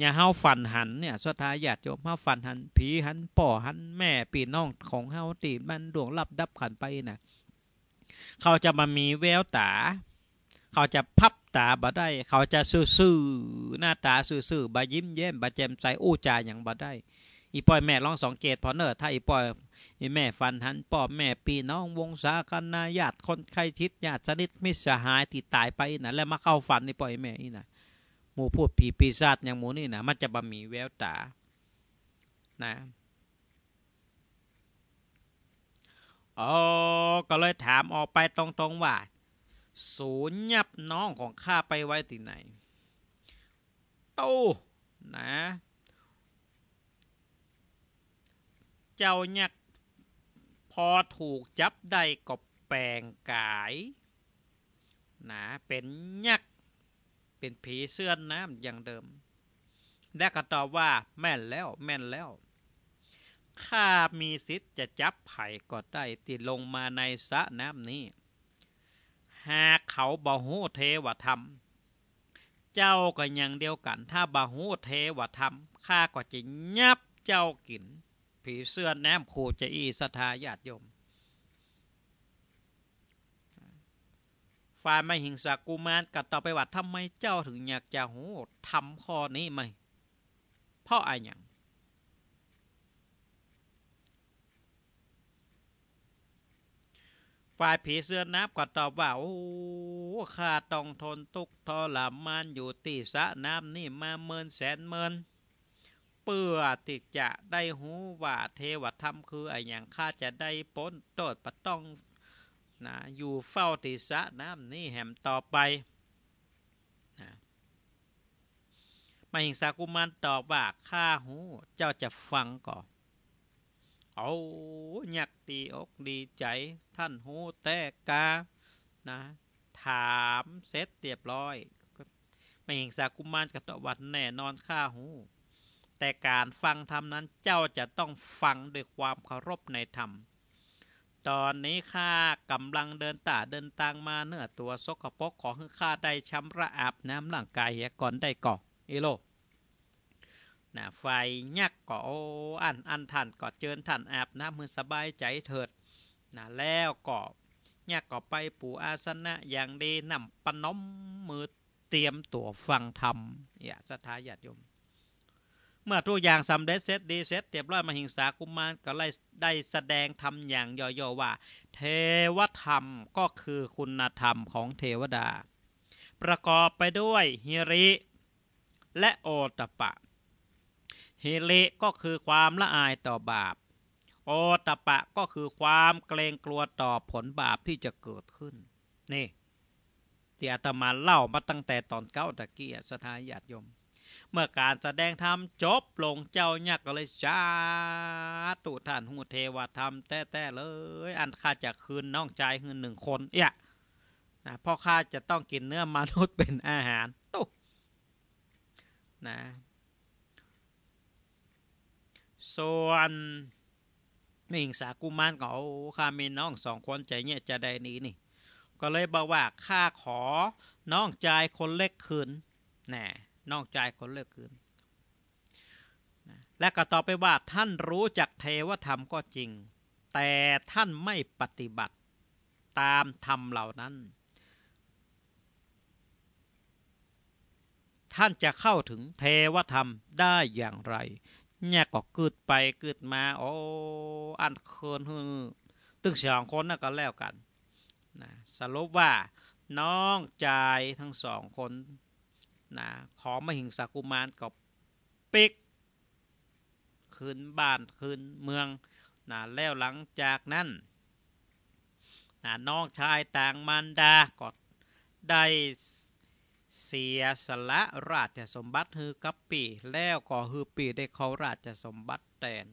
อย่าเฮาฝันหันเนี่ยสถาญาติโยมเฮาฝันหันผีหันป่อหันแม่ปีน้องของเฮาตีมันดวงลับดับขันไปนะเขาจะมามีแววตาเขาจะพับตาบ่ได้ เขาจะซื่อๆหน้าตาซื่อๆบ่ยิ้มเย้มบ่แจ่มใสอู้จาอย่างบ่ได้อีปอยแม่ลองสังเกตพอเนอร์ถ้าอีปอยอีแม่ฟันหันปอบแม่ปีน้องวงศาคณาญาติคนใครทิศญาติสนิทมิสหายที่ตายไปน่ะแล้วมาเข้าฝันอี่อยแม่นี่นะหมูพูดผีปีศาจอย่างหมูนี่นะมันจะบ่มีแววตานะอ๋อก็เลยถามออกไปตรงๆว่าศูนย์ยับน้องของข้าไปไว้ที่ไหน โต้นะ เจ้ายักพอถูกจับได้ก็แปลงกาย นะเป็นยักเป็นผีเสื้อน้ำอย่างเดิม และก็ตอบว่าแม่นแล้วแม่นแล้ว ข้ามีสิทธิ์จะจับไผ่ก็ได้ติดลงมาในสระน้ำนี้หากเขาบ่ฮู้เทวธรรม เจ้าก็ยังเดียวกัน ถ้าบ่ฮู้เทวธรรม ข้าก็จะยับเจ้ากิน ผีเสื้อแนมขู่จะอีสทาญาติโยมฝ่ายไม่หิงสากูมานกัดต่อไปว่าทำไมเจ้าถึงอยากจะหูทำข้อนี้ไหมเพราะอะไรอย่างฝ่ายผีเสื้อน้ำก็ตอบว่าโอ้ข้าต้องทนทุกข์ทรมานอยู่ที่สระน้ำนี่มาเมินแสนเมินเปื่อติจะได้หูว่าเทวธรรมคือไออย่างข้าจะได้พ้นโทษปะต้องนะอยู่เฝ้าติสะน้ำนี่แหมต่อไปนะมาหิงสากุมารตอบว่าข้าหูเจ้าจะฟังก่อนเอาหยักดีอกดีใจท่านหูแต่กานะถามเสร็จเรียบร้อย ไม่เห็นสากุมารกับตวัดแน่นอนข้าหู แต่การฟังธรรมนั้นเจ้าจะต้องฟังด้วยความเคารพในธรรม ตอนนี้ข้ากำลังเดินตาเดินตางมาเนื้อตัวสกปรกของข้าได้ชำระอาบน้ำร่างกายก่อนได้ก่อเอโลนะไฟยักก็ออันอันท่านก็เจิญท่านอาบน้ำมือสบายใจเถิดนะแล้วก็ยักก็ไปปูอาสนะอย่างดีนำปนมมือเตรียมตัวฟังธรรมอย่าสถาญาติโยมเมื่อทุกอย่างสำเร็จเสร็จดีเสร็จเรียบร้อยมาหิงสากุมารก็ลได้แสดงธรรมอย่างย่อๆว่า เทวธรรมก็คือคุณธรรมของเทวดา ประกอบไปด้วยฮิริและโอตปะฮิลิก็คือความละอายต่อบาปโอตปะก็คือความเกรงกลัวต่อผลบาปที่จะเกิดขึ้น นี่ที่อาตมาเล่ามาตั้งแต่ตอนเก้าตะเกียสถานญาติโยม เมื่อการแสดงธรรมจบลงเจ้า ยักก็เลยจ้าตุท่านหูเทวธรรมแต้ๆ เลย อันข้าจะคืนน้องใจคนหนึ่งคน เอี่ยนะพ่อข้าจะต้องกินเนื้อมนุษย์เป็นอาหารตุนะส่วนนิ่งสากุมารของข้ามีน้องสองคนใจเนี่ยจะได้นี้นี่ ก็เลยบอกว่าข้าขอน้องจายคนเล็กคืนแน่น้องจายคนเล็กคืนและก็ต่อไปว่าท่านรู้จักเทวธรรมก็จริง แต่ท่านไม่ปฏิบัติตามธรรมเหล่านั้น ท่านจะเข้าถึงเทวธรรมได้อย่างไรเนี่ยก็กึดไปกึดมา โอ้อันคินฮือตึกสองคนน่ะก็แล้วกันนะสรุปว่า น้องจายทั้งสองคนนะขอมาหิงสากุมารกับปิกคืนบ้านคืนเมืองนะแล้วหลังจากนั้นนะน้องชายต่างมันดา ก็ได้เสียสละ ราชสมบัติฮือกับปีแล้วก็ฮือปีได้เขาราชสมบัติแตน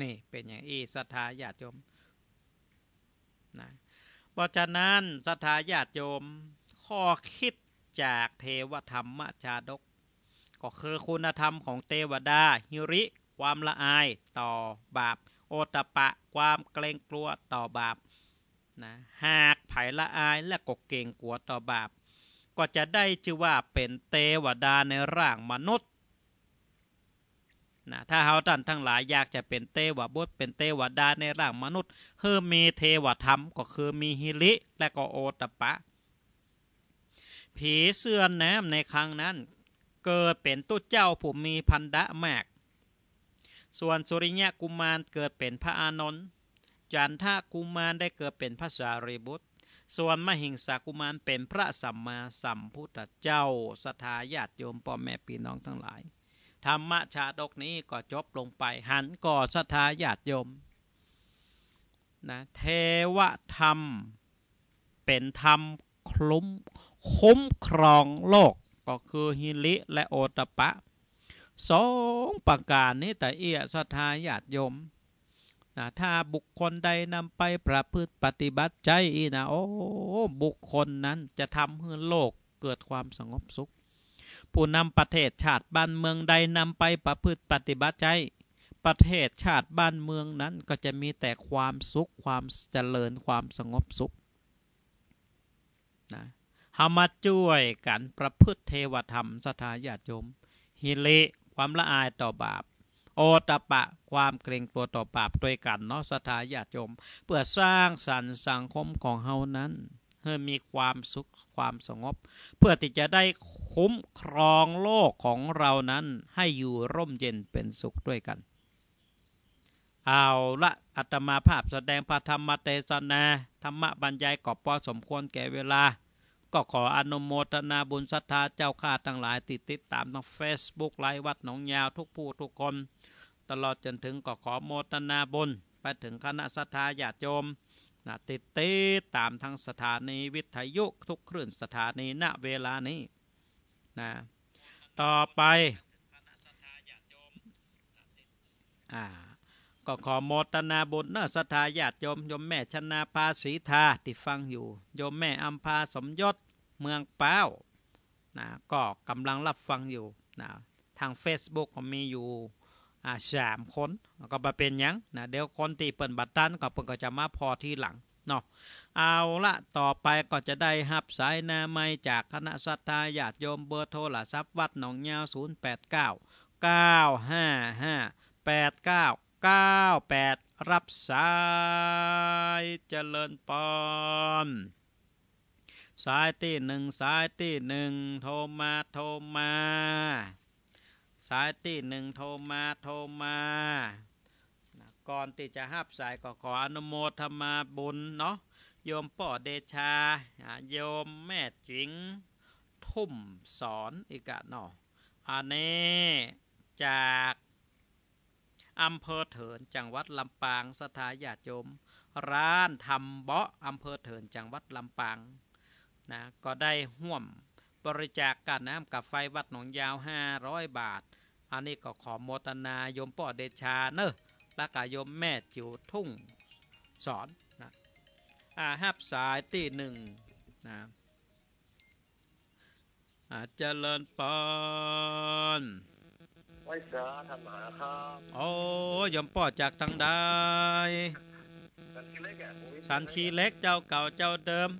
นี่เป็นอย่างอีศรัทธาญาติโยมนะเพราะฉะนั้นศรัทธาญาติโยมข้อคิดจากเทวธรรมชาดก ก็คือคุณธรรมของเทวดาฮิริ ความละอายต่อบาป โอตปะความเกรงกลัว ต่อบาปนะหากไผ่ละอายและกกเกงกลัวต่อบาป ก็จะได้ชื่อว่าเป็นเตวดาในร่างมนุษย์นะถ้าเฮาท่านทั้งหลายอยากจะเป็นเตวบุตร เป็นเตวดาในร่างมนุษย์เฮือมีเทวธรรมก็คือมีฮิริและก็โอตปะ ผีเสื้อน้นมในครั้งนั้นเกิดเป็นตุ๊เจ้าผู้มีพันธะมาก ส่วนสุริยะกุมารเกิดเป็นพระอานนท์จันทกุมารได้เกิดเป็นพระสารีบุตร ส่วนมหิงสากุมารเป็นพระสัมมาสัมพุทธเจ้า สถาญาติโยมพ่อแม่พี่น้องทั้งหลาย ธรรมชาดกนี้ก็จบลงไปหันก่อสถาญาติโยม นะเทวธรรมเป็นธรรมคลุ้มคุ้มครองโลกก็คือฮิลิและโอตปะสองประการนี้แต่เอียสถาญาติโยมนะถ้าบุคคลใดนำไปประพฤติปฏิบัติใจนะโอ้บุคคลนั้นจะทำให้โลกเกิดความสงบสุข ผู้นำประเทศชาติบ้านเมืองใดนำไปประพฤติปฏิบัติใจประเทศชาติบ้านเมืองนั้นก็จะมีแต่ความสุขความเจริญความสงบสุขนะหามาช่วยกันประพฤติเทวธรรมสถาญาติโยมฮิเลความละอายต่อบาปโอตปะความเกรงกลัวต่อบาปด้วยกันเนาะสถาญาติโยมเพื่อสร้างสรรค์สังคมของเฮานั้นให้มีความสุขความสงบ เพื่อที่จะได้คุ้มครองโลกของเรานั้นให้อยู่ร่มเย็นเป็นสุขด้วยกัน เอาละอัตมาภาพแสดงพระธรรมเทศนาธรรมบรรยายกอบพอสมควรแก่เวลา ก็ขออนุโมทนาบุญศรัทธาเจ้าข้าทั้งหลายติดติดตามทาง Facebook ไลฟ์วัดหนองยาวทุกผู้ทุกคนตลอดจนถึงก็ขอโมตนาบุญไปถึงคณะสัทธาญาติโยมนะติดติดตามทางสถานีวิทยุทุกคลื่นสถานีณเวลานี้นะต่อไปก็ขอโมตนาบุญเนสัทธาญาติโยมโยมแม่ชนาภาศีทาที่ฟังอยู่โยมแม่อัมพาสมยศเมืองเป้านะก็กำลังรับฟังอยู่นะทาง Facebook ก็มีอยู่อ่สามคนก็มาเป็นยังนะเดี๋ยวคนที่เปิดบัตรตันก็เปิดก็จะมาพอที่หลังเนาะเอาละต่อไปก็จะได้หับสายนาไมจากคณะสัตยาญาติโยมเบอร์โทรศัพท์วัดหนองยาว0 8 9 9 5 5 8 9 9 8 รับสายเจริญปอนสายที่หนึ่งสายที่หนึ่งโทรมาโทรมาสายที่หนึ่งโทรมาโทรมา ก่อนที่จะหับสายก็ขออนุโมทมาบุญเนาะโยมป่อเดชาโยมแม่จิง ทุ่มสอนอีกอะเนาะอันนี้จาก อำเภอเถินจังหวัดลำปางสถาญาติโยมร้านทำเบาะอำเภอเถินจังหวัดลำปางนะก็ได้ห่วมบริจาคกกันน้ำกับไฟวัดหนองยาว 500 บาทอันนี้ก็ขอโมตนายมป่อเดชาเนอะระกายมแม่จิ๋วทุ่งสอนนะอาฮับสายที่หนึ่งนะอาจเจริญปอนไว้สาธรรมาครับโอ้ยมป่อจากทางใดสันทีเล็กเจ้าเก่าเจ้าเดิม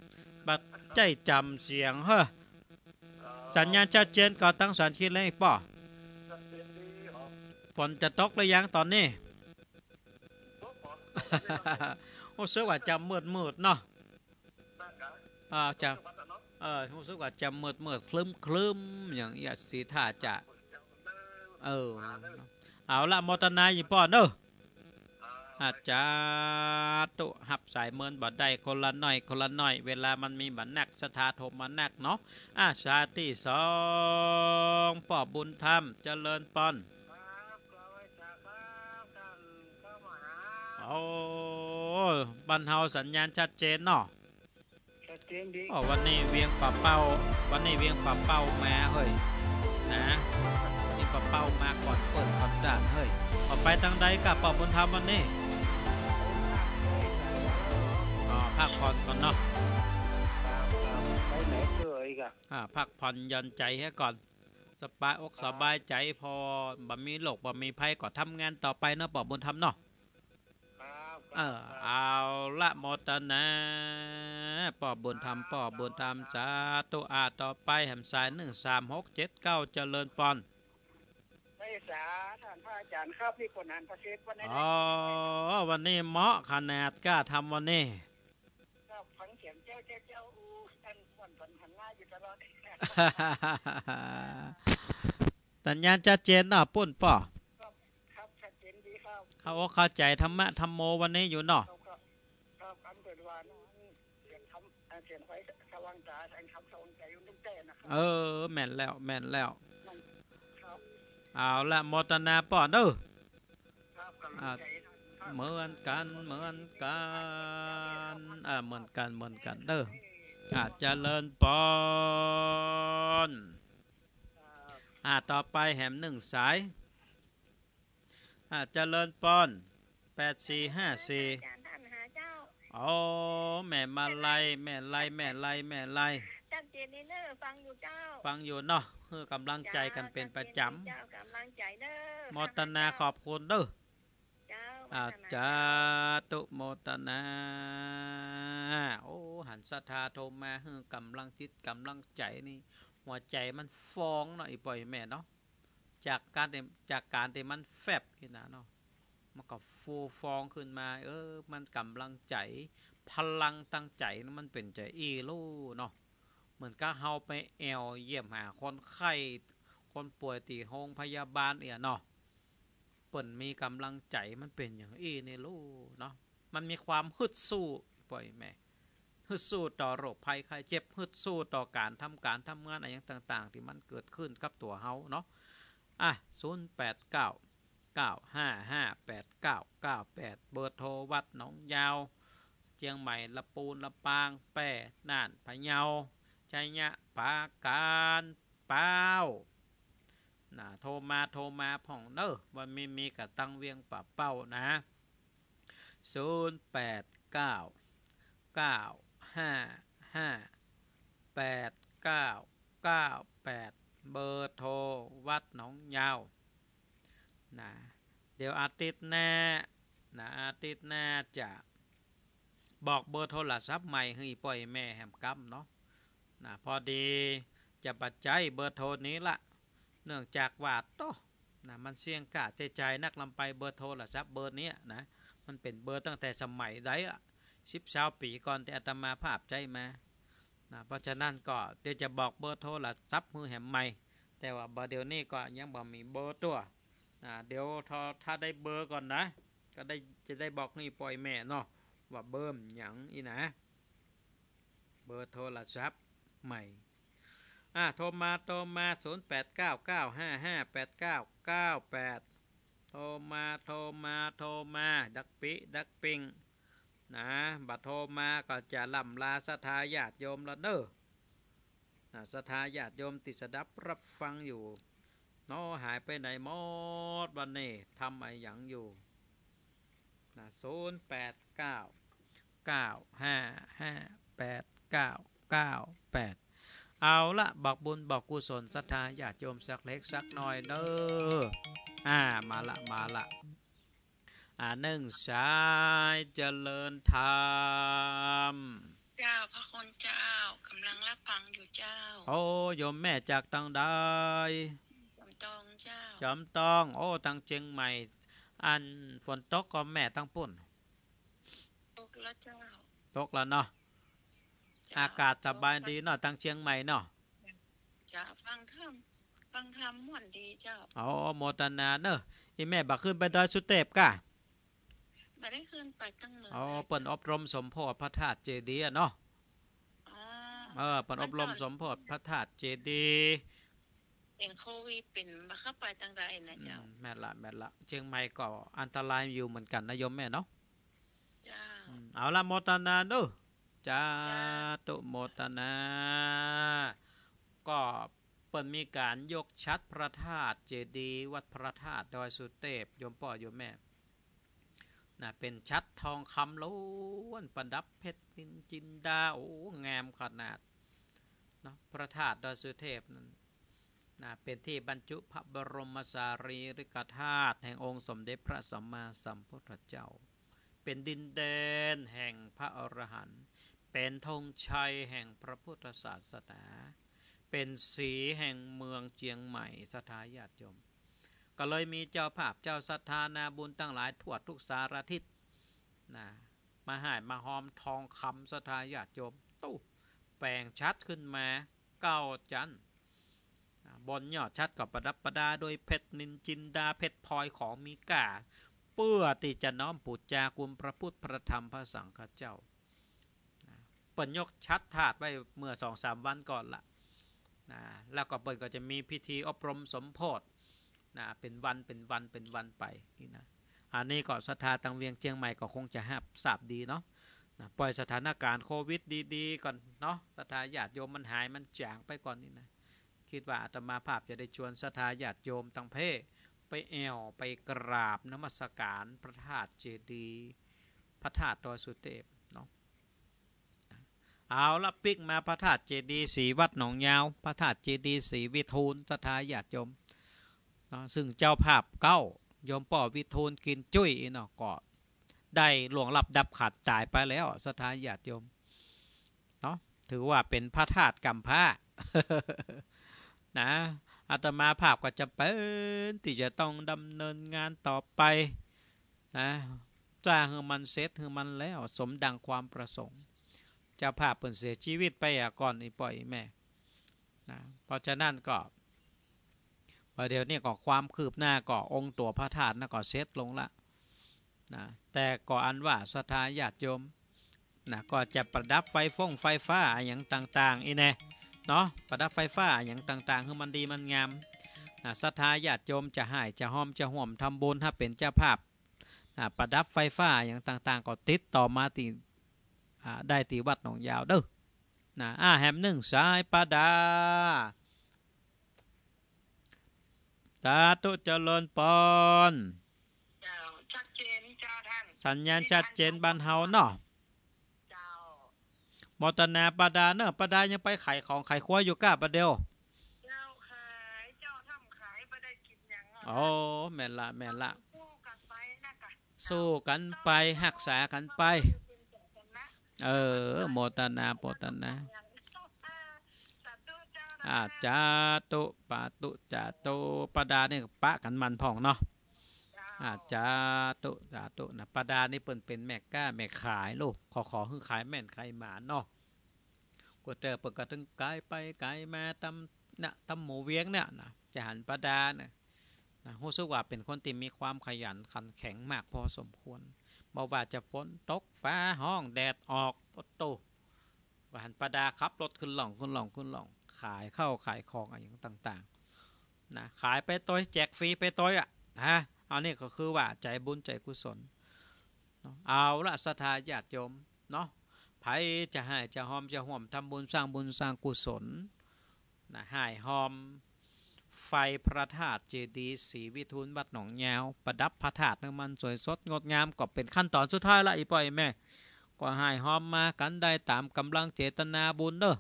บัดใจจำเสียงเฮ้อสัญญาณชัดเจนก็ตั้งสันทีเล็กป่ออนจะตกหรือยังตอนนี้ โอ้สึกว่าจะมืดมืดเนาะ อ่าจะเออรู้สึกว่าจะมืดมืดคลึ้มคลึ้มอย่างเอียสีท่าจะเออ เอาละมอตนายญี่ป่นเนอะอาจาตุหับสายเมินบ่ได้คนละหน่อยคนละหน่อย เวลามันมีบันนักสถาทมมันนักเนาะอาชาติสองปอบบุญธรรมเจริญปอนโอ้บรรเทาสัญญาณชัดเจนเนาะชัดเจนดีอ๋อวันนี้เวียงปาเป้า วันนี้เวียงปาเป้ามาเฮ้ยนะนี่ปาเป้ามาก่อนเปิดคอนด่านเฮ้ยออกไปทางใดกับปอบบุญธรรมวันนี้อ๋อพักผ่อนก่อนเนาะไปไหนอก่ะอ่าพักผ่อนยันใจให้ก่อนสบายอกสบายใจพอบ่มีโรคบ่มีภัยก็ทำงานต่อไปเนาะปอบบุญธรรมเนาะเอาละหมดนะปอบบุญธรรมปอบบุญธรรมาตุอาต่อไปแหมสายหนึ่งสามหกเจ็ดเก้าเจริญปอนได้สาท่านพระอาจารย์ครับพี่คนอ่านประเทศวันนี้อ๋อวันนี้เหมาะขนาดกล้าทำวันนี้ครับฟังเสียงเจ้าเจ้าเจ้าอูท่านวันฝันหันหน้าอยู่ตลอดสัญญาจะเจนเ่าะปุ่นป่อเขาเข้าใจธรรมะธรรมโมวันนี้อยู่เนาะอเอแ่นอแม่นแล้ว แม่นแล้วเอาละมตนาป้อนเด้อ เหมือนกันเหมือนกันอ่าเหมือนกันเหมือนกันเด้อ อาจจะเลินปอน อ่าต่อไปแหมหนึ่งสายอาจเจริญปอนแปดสี่ห้าสี่อ๋อแม่มาลายแม่ลแม่แม่ลาัแงเจนี่เนอฟังอยู่เจ้าฟังอยู่เนาะเพื่อกำลังใจกันเป็นประจำมอมตนาขอบคุณเด้ออาจาตุโมตนา โอ้หันสัทธาโทมาเฮ้กำลังจิตกำลังใจนี่ หัวใจมันฟองหน่อยปล่อยแม่เนาะจากการแต่จากการแต่มันแฟบเห็นนะเนาะมันก็ฟูฟองขึ้นมา เออ มันกำลังใจ พลังตั้งใจมันเป็นใจอีลูเนาะ เหมือนก็เฮาไปแอลเยี่ยมหาคนไข้คนป่วยตีโรงพยาบาลเนี่ยเนาะเปิ่นมีกำลังใจมันเป็นอย่างอีในลูเนาะ มันมีความฮึดสู้ป่อยแม่ฮึดสู้ต่อโรคภัยไข้เจ็บฮึดสู้ต่อการทำการทำงานอะไรต่าง ๆ ที่มันเกิดขึ้นกับตัวเฮาเนาะอ่ะศูนย์แปดเก้าเก้าห้าห้าแปดเก้าเก้าแปดเบอร์โทรวัดหนองยาว เชียงใหม่ละปูนละปางแปดน่านพะเยาชัยยะปาการเป้านะโทรมาโทรมาผ่องเนอะวันมีมีกับตั้งเวียงป่าเป้านะศูนย์แปดเก้าเก้าห้าห้าแปดเก้าเก้าแปดเบอร์โทรวัดหนองยาวนะเดี๋ยวอาทิตย์หน้านะอาทิตย์หน้าจะบอกเบอร์โทรศัพท์ใหม่ให้ป่อยแม่แหมกับเนาะนะพอดีจะปัจจัยเบอร์โทรนี้ละ เนื่องจากว่าโตนะมันเสี่ยงกาใจใจนักลำไปเบอร์โทรศัพท์เบอร์นี้นะ มันเป็นเบอร์ตั้งแต่สมัยใดอะสิบสาวปีก่อนแต่อาตมาภาพใจมานะเพราะฉะนั้นก็เดี๋ยวจะบอกเบอร์โทรลัพั์มือแหมใหม่ แต่ว่าบอเดี๋ยวนี้ก็ยังบอกมีเบอร์ตัวนะเดี๋ยวถ้าถ้าได้เบอร์ก่อนนะก็ได้จะได้บอกนี่ปล่อยแม่เนาะว่าเบอร์อย่างอีนะ เบอร์โทรลัพั์ใหม่อ่าโทรมาโทรมา 0899558998โทรมาโทรมาโทรมาดักปิดักปิงนะ บัดโทรมาก็จะล่ำลาสทาญาติโยมละเนอะสทาญาติโยมติดสดับรับฟังอยู่นอหายไปไหนหมดวันนี้ทำไอหยังอยู่นะศูนย์แปดเก้าเก้าห้าห้าแปดเก้าเก้าแปดเอาละบอกบุญบอกกุศลศรัทธาญาติโยมสักเล็กสักน้อยเน้อ อ่า มาละ มาละอันึ่งชายเจริญธรรมเจ้าพระคนเจ้ากำลังรับฟังอยู่เจ้าโอ้โยมแม่จาก่างไดจำตองเจ้าจำตอง โอ้ตางเชียงใหม่ อันฝนตกก็แม่ตั้งปุ่นตกแล้วเจ้าตกแล้วเนาะอากาศสบายดีเนาะทางเชียงใหม่เนาะจะฟังธรรมฟังธรรมม่นดีเจ้าอ๋อโมตนา เนอะอีแม่บักขึ้นไปดอยสุเตปกะบได้คืนไปตั้งเมืออ๋อเปิดอบรมสมโพธพระธาตุเจดีย์เนาะเออเปิดอบรมสมโพธพระธาตุเจดีย์เป็นโควิดเป็นมาเข้าไปตั้งไรนะเจ้าแม่ละแม่ละเชียงใหม่ก็อันตรายอยู่เหมือนกันนะโยมแม่เนาะจ้าเอาละโมตนาเดูอจ้าตุโมตนา ก็เปิดมีการยกชัดพระธาตุเจดีย์วัดพระธาตุดอยสุเทพโยมพ่อโยมแม่นะเป็นชัดทองคำล้วนประดับเพชรนินจินดาโอ้งามขนาดเนาะพระธาตุดอยสุเทพนั้นนะเป็นที่บรรจุพระบรมสารีริกธาตุแห่งองค์สมเด็จพระสัมมาสัมพุทธเจ้า เป็นดินแดนแห่งพระอรหันต์เป็นธงชัยแห่งพระพุทธศาสนาเป็นสีแห่งเมืองเจียงใหม่สถาญาติโยมก็เลยมีเจ้าภาพเจ้าศรัทธานาบุญตั้งหลายทั่วทุกสารทิศนะมาหายมาหอมทองคำัทาญาติโยมตู้แปลงชัดขึ้นมาเก้าจัน บนยอดชัดกับประดับประดาโดยเพชรนินจินดาเพชรพลอยของมีกาเปื้อติจะน้อมปูจาคุณพระพุทธพระธรรมพระสังฆเจ้าปัญยกชัดถาดไว้เมื่อสองสามวันก่อนละนะแล้วก็เปิดก็จะมีพิธีอบรมสมโพธนะเป็นวันเป็นวันเป็นวันไปนี่นะอันนี้ก็ศรัทธาตังเวียงเชียงใหม่ก็คงจะหับสาบดีเนาะนะปล่อยสถานการณ์โควิดดีๆก่อนเนาะศรัทธาญาติโยมมันหายมันจางไปก่อนนี่นะ คิดว่าอาตมาภาพจะได้ชวนศรัทธาญาติโยมตังเพไปแอวไปกราบนมัสการพระธาตุเจดี พระธาตุตอยสุเทพเนาะ เอาละปิกมาพระธาตุเจดีสีวัดหนองยาว พระธาตุเจดีสีวิทูลสถาญาติโยมนาะซึ่งเจ้าภาพเก้ายมป่อวิทูลกินจุ้ยเนาะก็ได้หลวงหลับดับขาดตายไปแล้วสถานญาติโยมเนาะถือว่าเป็นพระธาตุกำพระานะอาตมาภาพก็จะเป็นที่จะต้องดำเนินงานต่อไปนะจ้างใมันเซร็ฮมันแล้ว สมดังความประสงค์จะภาพเปิ่นเสียชีวิตไปก่อนอีป่อยแม่นะเพราะฉะนั้นก็เดี๋ยวนี้ก็ความคืบหน้าก็องค์ตัวพระธาตุนะก็เซตลงละนะแต่ก็อันว่าสถาญาติโยมนะก็จะประดับไฟฟงไฟฟ้าอย่างต่างๆอีแน่เนาะประดับไฟฟ้าอย่างต่างๆคือมันดีมันงามนะสถาญาติโยมจะหายจะห้อมจะห่วมทำบุญถ้าเป็นเจ้าภาพนะประดับไฟฟ้าอย่างต่างๆ ก็ติดต่อมาตีได้ตีวัดหนองยาวเด้อนะอาแหมหนึ่งสายประดาสาธุเจริญปอนชัดเจนจ้าท่านสัญญาณชัดเจนบันเฮาเนาะมอตนาปดาเนอปดายังไปขายของขายครัวอยู่ก้าปะเดียวโอ้แม่ละแม่ละ สู้กันไปหักษากันไป เออโมตนาโมตนาอาจาตุปาตุจาตุปดาเนี่ยปะกันมันพองเนาะ อาจาตุจาตุนะปดานี่เปิ่นเป็นแม่ก้า แม่ขายลูกขอขอคือขายแม่นขายหมาเนาะกูเจอเปิดกระถึงกายไปกายมาตำนะตำหมูเวียงเนี่ยนะจะหันปดาเนี่ยนะฮู้สึกว่าเป็นคนที่มีความขยันขันแข็งมากพอสมควรบ่ว่าจะฝนตกฟ้าห้องแดดออกปตูกหันปดาขับรถขึ้นหล่องขึ้นหล่องขึ้นหล่องขายเข้าขายของอะไรต่างๆ นะขายไปตัวแจกฟรีไปตัวอ่ะฮะเอาเนี่ ก็คือว่าใจบุญใจกุศล เอาละศรัทธาญาติโยมเนาะไผจะให้จะหอม จะห่วมทำบุญสร้างบุญสร้างกุศลนะ หายหอม ไฟพระธาตุเจดีย์สีวิทูลวัดหนองแยวประดับพระธาตุน้ำมัน สวยสดงดงามก็เป็นขั้นตอนสุดท้ายละอีป่อยแม่ก็หายหอมมากันได้ตามกำลังเจตนาบุญเด้อ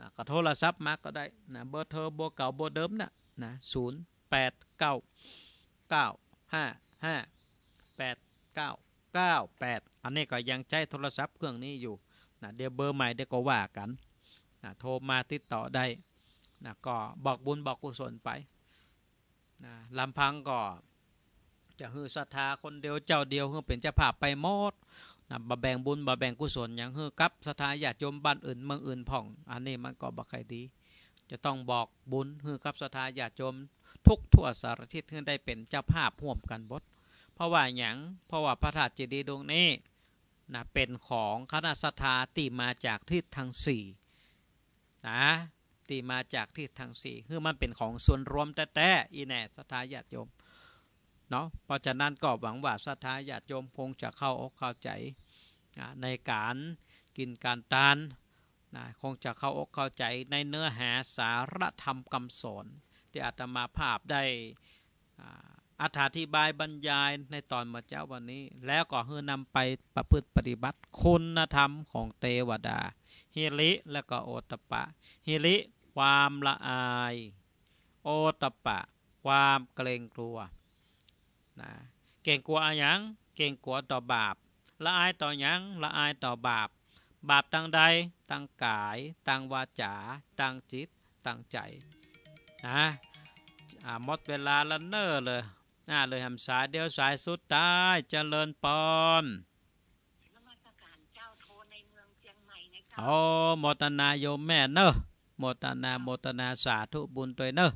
นะก็โทรศัพท์มาก็ได้นะเบอร์เธอเบอร์เก่าเบอร์เดิมนะนะศูนย์แปดเก้าเก้าห้าห้าแปดเก้าเก้าแปดอันนี้ก็ยังใช้โทรศัพท์เครื่องนี้อยู่นะเดี๋ยวเบอร์ใหม่เดี๋ยวก็ว่ากันนะโทรมาติดต่อได้นะก็บอกบุญบอกกุศลไปนะลำพังก็จะฮือศรัทธาคนเดียวเจ้าเดียวเฮือเป็นเจ้าภาพไปหมดนะบะแบ่งบุญบะแบ่งกุศลอย่างเฮือกับศรัทธายาตจมบ้านอื่นเมืองอื่นผ่อง อันนี้มันก็บ่ใครดี จะต้องบอกบุญเฮือกับศรัทธายาตจมทุกทั่วสารทิศเฮือได้เป็นเจ้าภาพร่วมกันบดเพราะว่าอย่างเพราะว่าพระธาตุเจดีย์ดวงนี้นะเป็นของคณะศรัทธาตีมาจากทิศทางสี่นะตีมาจากทิศทางสี่คือมันเป็นของส่วนรวมแต่แต่อีแน่ศรัทธาญาติโยมเนาะเพราะฉะนั้นก็หวังว่าสัทธาญาติโยมคงจะเข้าอกเข้าใจในการกินการทานนะคงจะเข้าอกเข้าใจในเนื้อหาสารธรรมคำสอนที่อาตมาภาพได้อธิบายบรรยายในตอนมาเจ้าวันนี้ แล้วก็เพื่อนำไปประพฤติปฏิบัติคุณธรรมของเตวดาฮิริและก็โอตปะฮิริความละอาย โอตปะ ความเกรงกลัวนะเก่งกลัวอายัง เก่งกลัวต่อบาป ละอายต่อยังละอายต่อบาป บาปตังใดตังกาย ตังวาจาตังจิตตังใจ นะหมดเวลาแล้วเนอเลยน่าเลยทำสายเดียวสายสุดต้ายเจริญปอนโอ้มตนาโยมแม่เนอะมตนามตนาสาธุบุญตัวเนอะ